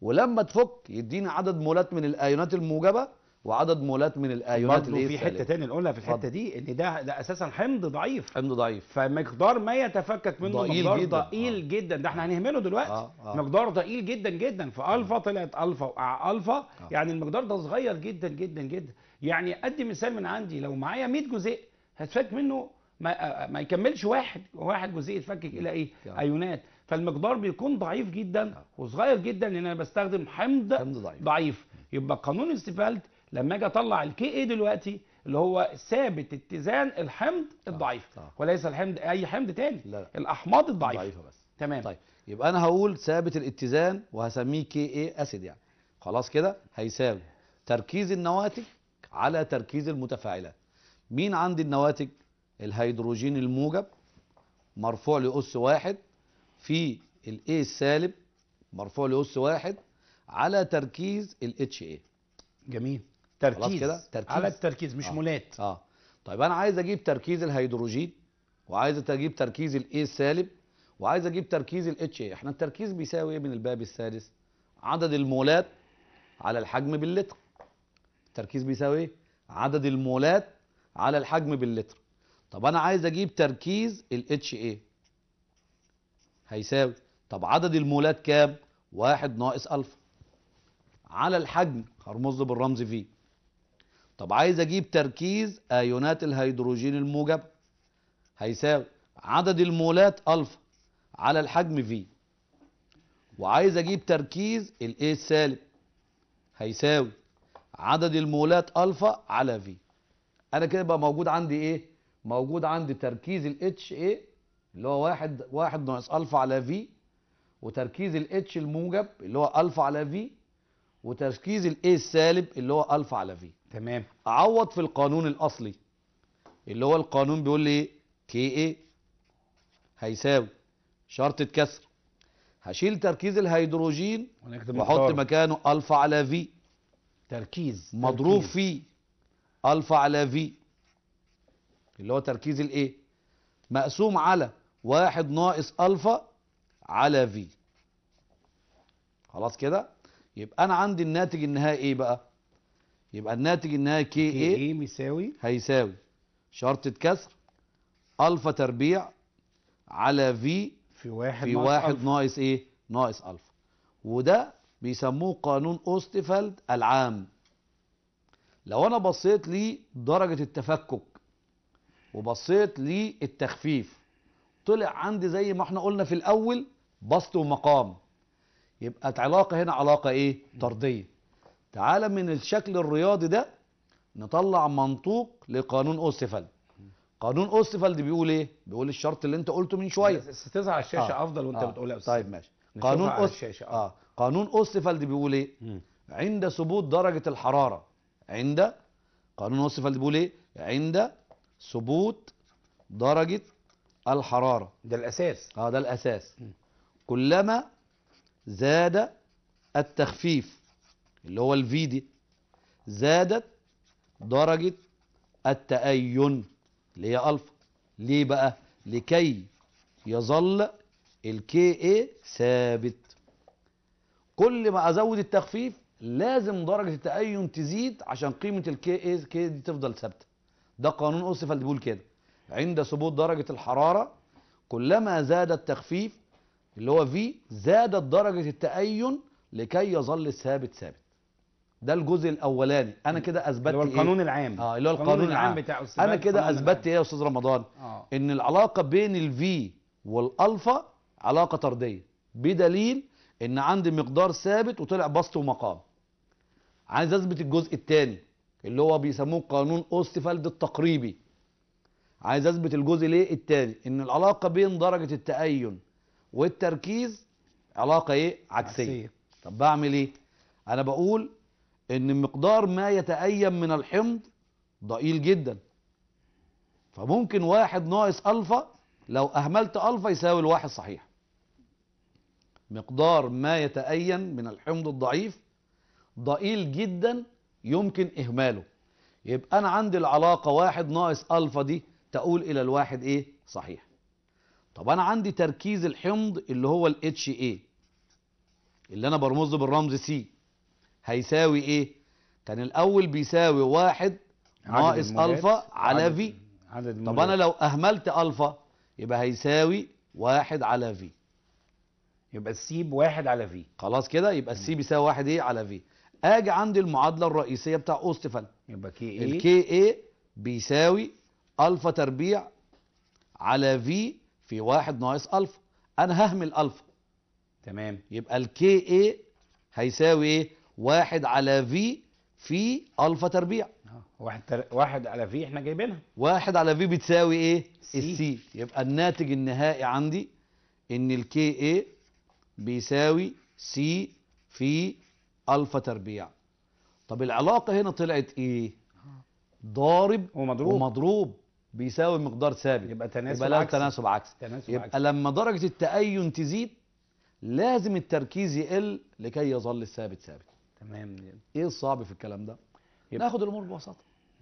ولما تفك يدينا عدد مولات من الايونات الموجبه وعدد مولات من الايونات اللي في حته ثانيه نقولها في الحته دي ان ده ده اساسا حمض ضعيف حمض ضعيف فمقدار ما يتفكك منه ضئيل مقدار جدا. ضئيل آه. جدا ده احنا هنهمله دلوقتي آه. آه. مقدار ضئيل جدا جدا فالفا طلعت الفا والفا آه. يعني المقدار ده صغير جدا جدا جدا يعني ادي مثال من عندي لو معايا 100 جزيء هتفك منه ما, آه، آه، ما يكملش واحد واحد جزيء يتفكك الى ايه آه. ايونات فالمقدار بيكون ضعيف جدا وصغير جدا لان انا بستخدم حمض, حمض ضعيف. ضعيف يبقى قانون استفالت لما اجي اطلع الكي اي دلوقتي اللي هو ثابت اتزان الحمض الضعيف طبعا. وليس الحمض اي حمض تاني لا لا. الاحماض الضعيفه ضعيفه بس تمام طيب يبقى انا هقول ثابت الاتزان وهسميه كي اي اسيد يعني خلاص كده هيساوي تركيز النواتج على تركيز المتفاعلات مين عندي النواتج الهيدروجين الموجب مرفوع لأس واحد في الاي السالب مرفوع لأس واحد على تركيز الاتش اي جميل تركيز كده تركيز على التركيز مش آه. مولات اه طيب انا عايز اجيب تركيز الهيدروجين وعايز اجيب تركيز الاي سالب وعايز اجيب تركيز الاتش اي احنا التركيز بيساوي ايه من الباب السادس عدد المولات على الحجم باللتر التركيز بيساوي ايه عدد المولات على الحجم باللتر طب انا عايز اجيب تركيز الاتش اي هيساوي طب عدد المولات كام واحد ناقص الفا على الحجم هرمز بالرمز في طب عايز اجيب تركيز ايونات الهيدروجين الموجب هيساوي عدد المولات الفا على الحجم في وعايز اجيب تركيز الاي السالب هيساوي عدد المولات الفا على في انا كده بقى موجود عندي ايه موجود عندي تركيز الاتش ايه اللي هو واحد واحد ناقص الفا على في وتركيز الاتش الموجب اللي هو الفا على في وتركيز الاي السالب اللي هو الفا على في تمام اعوض في القانون الاصلي اللي هو القانون بيقول لي كي ايه هيساوي شرطة كسر هشيل تركيز الهيدروجين واحط مكانه الفا على في تركيز مضروب تركيز. في الفا على في اللي هو تركيز الايه مقسوم على واحد ناقص الفا على في خلاص كده يبقى انا عندي الناتج النهائي ايه بقى يبقى الناتج النهائي كي اي ايه مساوي هيساوي شرطة كسر الفا تربيع على في في واحد في واحد ناقص ايه ناقص الفا وده بيسموه قانون اوستفلد العام لو انا بصيت لدرجة التفكك وبصيت للتخفيف طلع عندي زي ما احنا قلنا في الاول بسط ومقام يبقى العلاقة هنا علاقة ايه طردية تعالى من الشكل الرياضي ده نطلع منطوق لقانون اوستفلد قانون اوستفلد بيقول ايه بيقول الشرط اللي انت قلته من شويه بس تظهر على الشاشه آه. افضل وانت آه. استاذ طيب ماشي قانون أوست... اه قانون اوستفلد بيقول ايه عند ثبوت درجه الحراره عند قانون اوستفلد بيقول ايه عند ثبوت درجه الحراره ده الاساس اه ده الاساس م. كلما زاد التخفيف اللي هو الفي دي زادت درجة التأين اللي هي ألفا ليه بقى؟ لكي يظل الكي اي ثابت كل ما أزود التخفيف لازم درجة التأين تزيد عشان قيمة الكي اي كي دي تفضل ثابتة ده قانون أوسف اللي بيقول كده عند ثبوت درجة الحرارة كلما زاد التخفيف اللي هو في زادت درجة التأين لكي يظل الثابت ثابت ده الجزء الاولاني انا كده اثبتت اللي هو إيه؟ القانون إيه؟ العام اه اللي هو القانون العام العام بتاع انا كده اثبتت ايه يا استاذ رمضان آه. ان العلاقه بين الفي والالفا علاقه طرديه بدليل ان عندي مقدار ثابت وطلع بسط ومقام عايز اثبت الجزء الثاني اللي هو بيسموه قانون اوستفالد التقريبي عايز اثبت الجزء ليه الثاني ان العلاقه بين درجه التأين والتركيز علاقه ايه عكسيه, عكسية. طب بعمل ايه انا بقول ان مقدار ما يتأيم من الحمض ضئيل جدا فممكن واحد ناقص ألفا لو أهملت ألفا يساوي الواحد صحيح مقدار ما يتأين من الحمض الضعيف ضئيل جدا يمكن إهماله يبقى أنا عندي العلاقة واحد ناقص ألفا دي تقول إلى الواحد إيه صحيح طب أنا عندي تركيز الحمض اللي هو الاتش ايه اللي أنا برمزه بالرمز سي هيساوي ايه كان الاول بيساوي واحد ناقص الفا على في عدد طب انا لو اهملت الفا يبقى هيساوي واحد على في يبقى السي بواحد على في خلاص كده يبقى السي بيساوي واحد ايه على في اجي عند المعادله الرئيسيه بتاع اوستفن يبقى كي ايه الكي ايه بيساوي الفا تربيع على في في واحد ناقص الفا انا ههمل الفا تمام يبقى الكي ايه هيساوي ايه واحد على في في الفا تربيع آه، واحد تر... واحد على في احنا جايبينها واحد على في بتساوي ايه سي. السي يبقى الناتج النهائي عندي ان الكي اي بيساوي سي في الفا تربيع طب العلاقه هنا طلعت ايه ضارب ومضروب ومضروب بيساوي مقدار ثابت يبقى تناسب يبقى عكس. تناسب عكسي تناسب يبقى عكس. لما درجه التأين تزيد لازم التركيز يقل لكي يظل الثابت ثابت تمام ايه الصعب في الكلام ده يبقى ناخد الامور ببساطه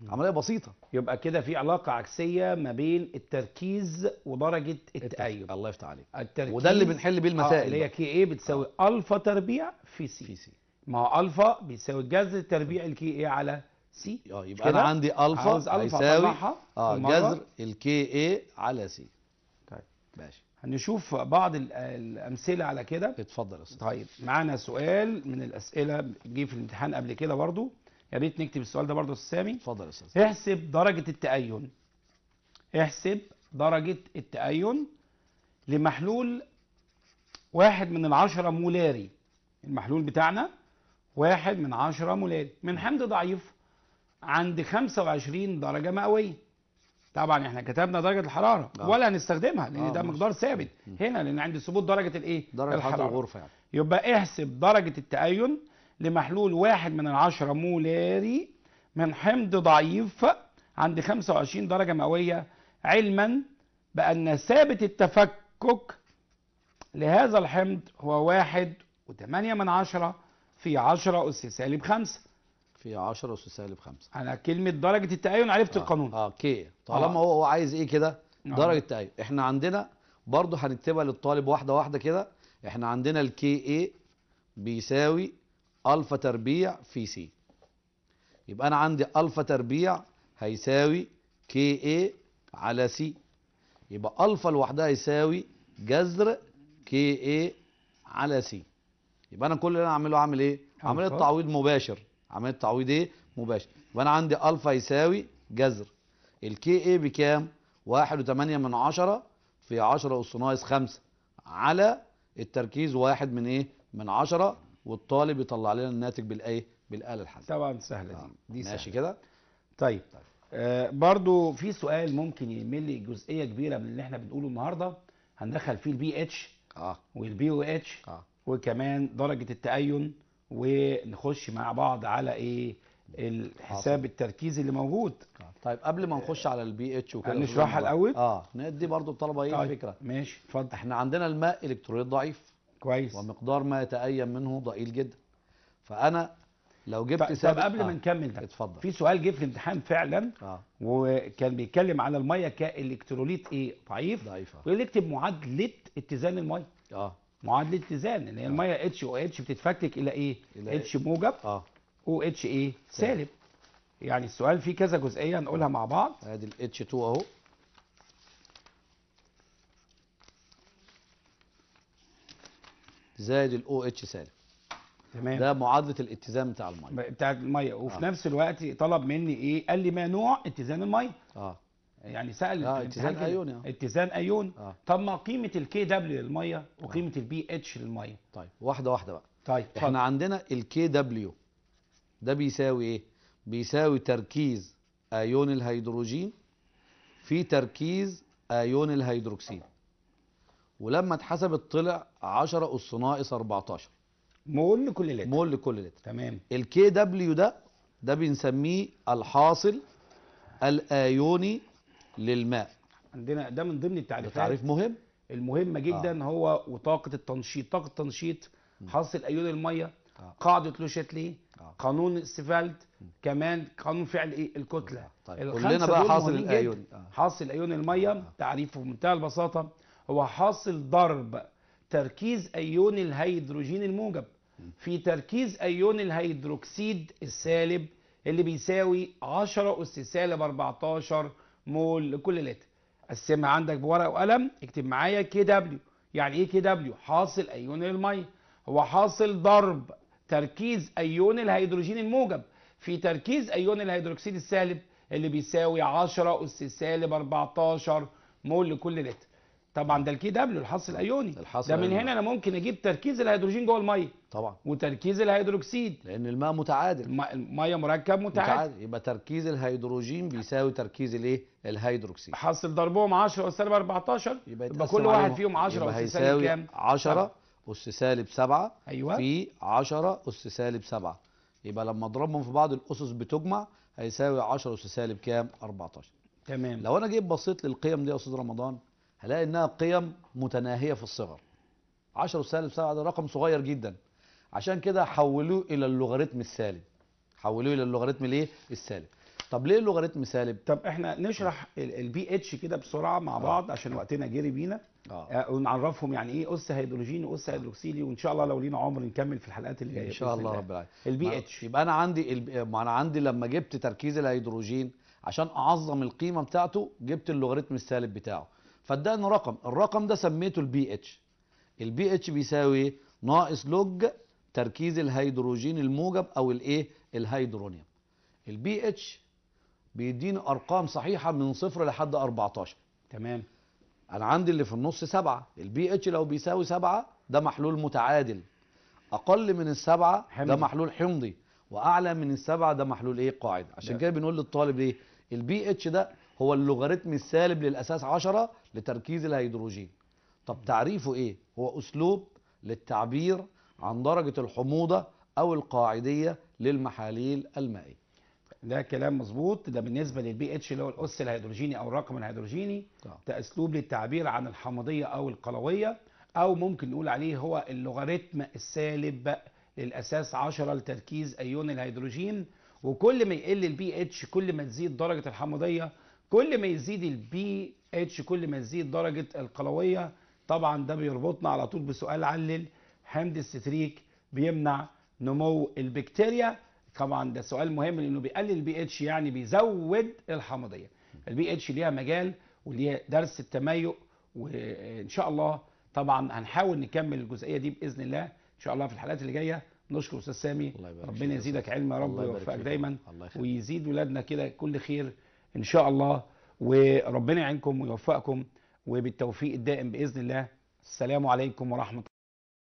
عمليه بسيطه يبقى كده في علاقه عكسيه ما بين التركيز ودرجه التأيب الله يفتح عليك التركيز وده اللي بنحل بيه المسائل آه، اللي هي كي ايه بتساوي آه. الفا تربيع في سي في سي ما هو الفا بيساوي جذر تربيع الكي ايه على سي اه يبقى انا عندي الفا هيساوي اه جذر الكي ايه على سي طيب ماشي هنشوف بعض الامثله على كده اتفضل يا طيب معانا سؤال من الاسئله جه في الامتحان قبل كده برضو يا ريت نكتب السؤال ده برضو يا استاذ سامي اتفضل يا استاذ احسب درجه التأين احسب درجه التأين لمحلول واحد من العشرة مولاري المحلول بتاعنا واحد من عشرة مولاري من حمض ضعيف عند 25 درجة مئوية طبعا احنا كتبنا درجه الحراره آه. ولا هنستخدمها لان آه ده مقدار ثابت هنا لان عند ثبوت درجه الايه درجه الحراره الغرفه يعني يبقى احسب درجه التأين لمحلول واحد من العشرة مولاري من حمض ضعيف عند 25 درجة مئوية علما بأن ثابت التفكك لهذا الحمض هو واحد وتمانية من عشرة في عشرة أس سالب يعني خمسة في 10 أس سالب 5 أنا كلمة درجة التأين عرفت آه. القانون اه كي آه. طالما هو هو عايز إيه كده آه. درجة التأين إحنا عندنا برضه هنكتبها للطالب واحدة واحدة كده إحنا عندنا الكي إيه بيساوي ألفا تربيع في سي يبقى أنا عندي ألفا تربيع هيساوي كي إيه على سي يبقى ألفا لوحدها يساوي جذر كي إيه على سي يبقى انا كل اللي انا اعمله اعمل ايه؟ عمليه تعويض مباشر عمليه التعويض ايه مباشر يبقى انا عندي الفا يساوي جذر الكي ايه بكام 1.8 من 10 في 10 اس ناقص 5 على التركيز 1 من ايه من 10 والطالب يطلع لنا الناتج بالايه بالاله الحاسبه طبعا سهله طبعا. دي آه، دي ماشي كده طيب, طيب. آه برضو في سؤال ممكن يمل لي جزئيه كبيره من اللي احنا بنقوله النهارده هندخل فيه البي اتش اه والبي او اتش اه وكمان درجه التأين ونخش مع بعض على ايه الحساب التركيزي اللي موجود طيب قبل ما نخش على البي اتش وكده نشرحها الاول اه ندي برضو الطلبه ايه طيب. الفكره ماشي اتفضل احنا عندنا الماء الكتروليت ضعيف كويس ومقدار ما يتأيم منه ضئيل جدا فانا لو جبت طيب سابق طب قبل آه. ما نكمل ده اتفضل في سؤال جه في الامتحان فعلا آه. وكان بيتكلم على الميه كالكتروليت ايه ضعيف ضعيف آه. ويقول اكتب معادله اتزان الميه اه معادله اتزان اللي هي آه. الميه اتش او اتش بتتفكك الى ايه؟ إلى اتش موجب اه او اتش ايه؟ سالب يعني السؤال فيه كذا جزئيه نقولها مع بعض ادي الاتش اتش 2 اهو زائد الاو اتش سالب تمام ده معادله الاتزان بتاع الميه بتاع الميه وفي آه. نفس الوقت طلب مني ايه؟ قال لي ما نوع اتزان الميه اه يعني سال آه اتزان ايون يعني. اتزان ايون آه. طب ما قيمه الكي دبليو للميه آه. وقيمه البي اتش للميه طيب واحده واحده بقى طيب احنا طيب. عندنا الكي دبليو ده بيساوي ايه بيساوي تركيز ايون الهيدروجين في تركيز ايون الهيدروكسيد ولما اتحسبت طلع 10 اس ناقص 14 مول لكل لتر مول لكل لتر تمام الكي دبليو ده ده بنسميه الحاصل الايوني للماء عندنا ده من ضمن التعريفات تعريف مهم المهمه جدا آه. هو وطاقه التنشيط طاقه التنشيط حاصل ايون الميه آه. قاعده لوشيتلي آه. قانون ستيفالد كمان قانون فعل ايه الكتله آه، طيب قول لنا بقى حاصل الايون آه. حاصل ايون الميه آه. آه. تعريفه بمنتهى البساطه هو حاصل ضرب تركيز ايون الهيدروجين الموجب في تركيز ايون الهيدروكسيد السالب اللي بيساوي 10 اس سالب 14 مول لكل لتر قسمها عندك بورقه وقلم اكتب معايا كي دبليو يعني ايه كي دبليو حاصل ايون الميه هو حاصل ضرب تركيز ايون الهيدروجين الموجب في تركيز ايون الهيدروكسيد السالب اللي بيساوي 10 اس سالب 14 مول لكل لتر طبعا ده الكي دبليو الحص الايوني الحص ده من هنا انا ممكن اجيب تركيز الهيدروجين جوه الميه طبعا وتركيز الهيدروكسيد لان الماء متعادل الميه مركب متعادل, متعادل. يبقى تركيز الهيدروجين بيساوي تركيز الايه الهيدروكسيد حصل ضربهم 10 اس سالب 14 يبقى, يبقى كل واحد فيهم 10 اس سالب كام 10 اس سالب 7 أيوة. في 10 اس سالب 7 يبقى لما اضربهم في بعض الاسس بتجمع هيساوي 10 اس سالب كام 14 تمام لو انا جيت بصيت للقيم دي يا استاذ رمضان هلاقي انها قيم متناهيه في الصغر 10 سالب 7 ده رقم صغير جدا عشان كده حولوه الى اللوغاريتم السالب حولوه الى اللوغاريتم الايه السالب طب ليه اللوغاريتم سالب طب احنا نشرح البي اتش كده بسرعه مع آه. بعض آه. عشان وقتنا جري بينا آه. آه، ونعرفهم يعني ايه اس هيدروجيني واس هيدروكسيلي وان شاء الله لو لينا عمر نكمل في الحلقات اللي جايه ان شاء الله رب العالمين البي اتش يبقى انا عندي آه، ما انا عندي لما جبت تركيز الهيدروجين عشان اعظم القيمه بتاعته جبت اللوغاريتم السالب بتاعه فاداني رقم الرقم ده سميته البي اتش البي اتش بيساوي ناقص لوج تركيز الهيدروجين الموجب او الايه الهيدرونيوم البي اتش بيديني ارقام صحيحه من صفر لحد 14 تمام انا عندي اللي في النص سبعة البي اتش لو بيساوي سبعة ده محلول متعادل اقل من السبعة حمضي. ده محلول حمضي واعلى من السبعة ده محلول ايه قاعد عشان كده بنقول للطالب ايه البي اتش ده هو اللوغاريتم السالب للأساس 10 لتركيز الهيدروجين طب تعريفه إيه؟ هو أسلوب للتعبير عن درجة الحموضة أو القاعدية للمحاليل المائية ده كلام مظبوط ده بالنسبه للبي اتش اللي هو الاس الهيدروجيني او الرقم الهيدروجيني ده اسلوب للتعبير عن الحمضيه او القلويه او ممكن نقول عليه هو اللوغاريتم السالب للاساس 10 لتركيز ايون الهيدروجين وكل ما يقل البي اتش كل ما تزيد درجه الحمضيه كل ما يزيد البي اتش كل ما تزيد درجه القلويه طبعا ده بيربطنا على طول بسؤال علل هاند الستريك بيمنع نمو البكتيريا طبعا ده سؤال مهم لانه بيقلل البي اتش يعني بيزود الحمضيه البي اتش ليها مجال وليها درس التميق وان شاء الله طبعا هنحاول نكمل الجزئيه دي باذن الله ان شاء الله في الحلقات اللي جايه نشكر استاذ سامي ربنا يزيدك علم يا رب ويوفقك دايما ويزيد ولادنا كده كل خير ان شاء الله وربنا يعينكم ويوفقكم وبالتوفيق الدائم باذن الله السلام عليكم ورحمه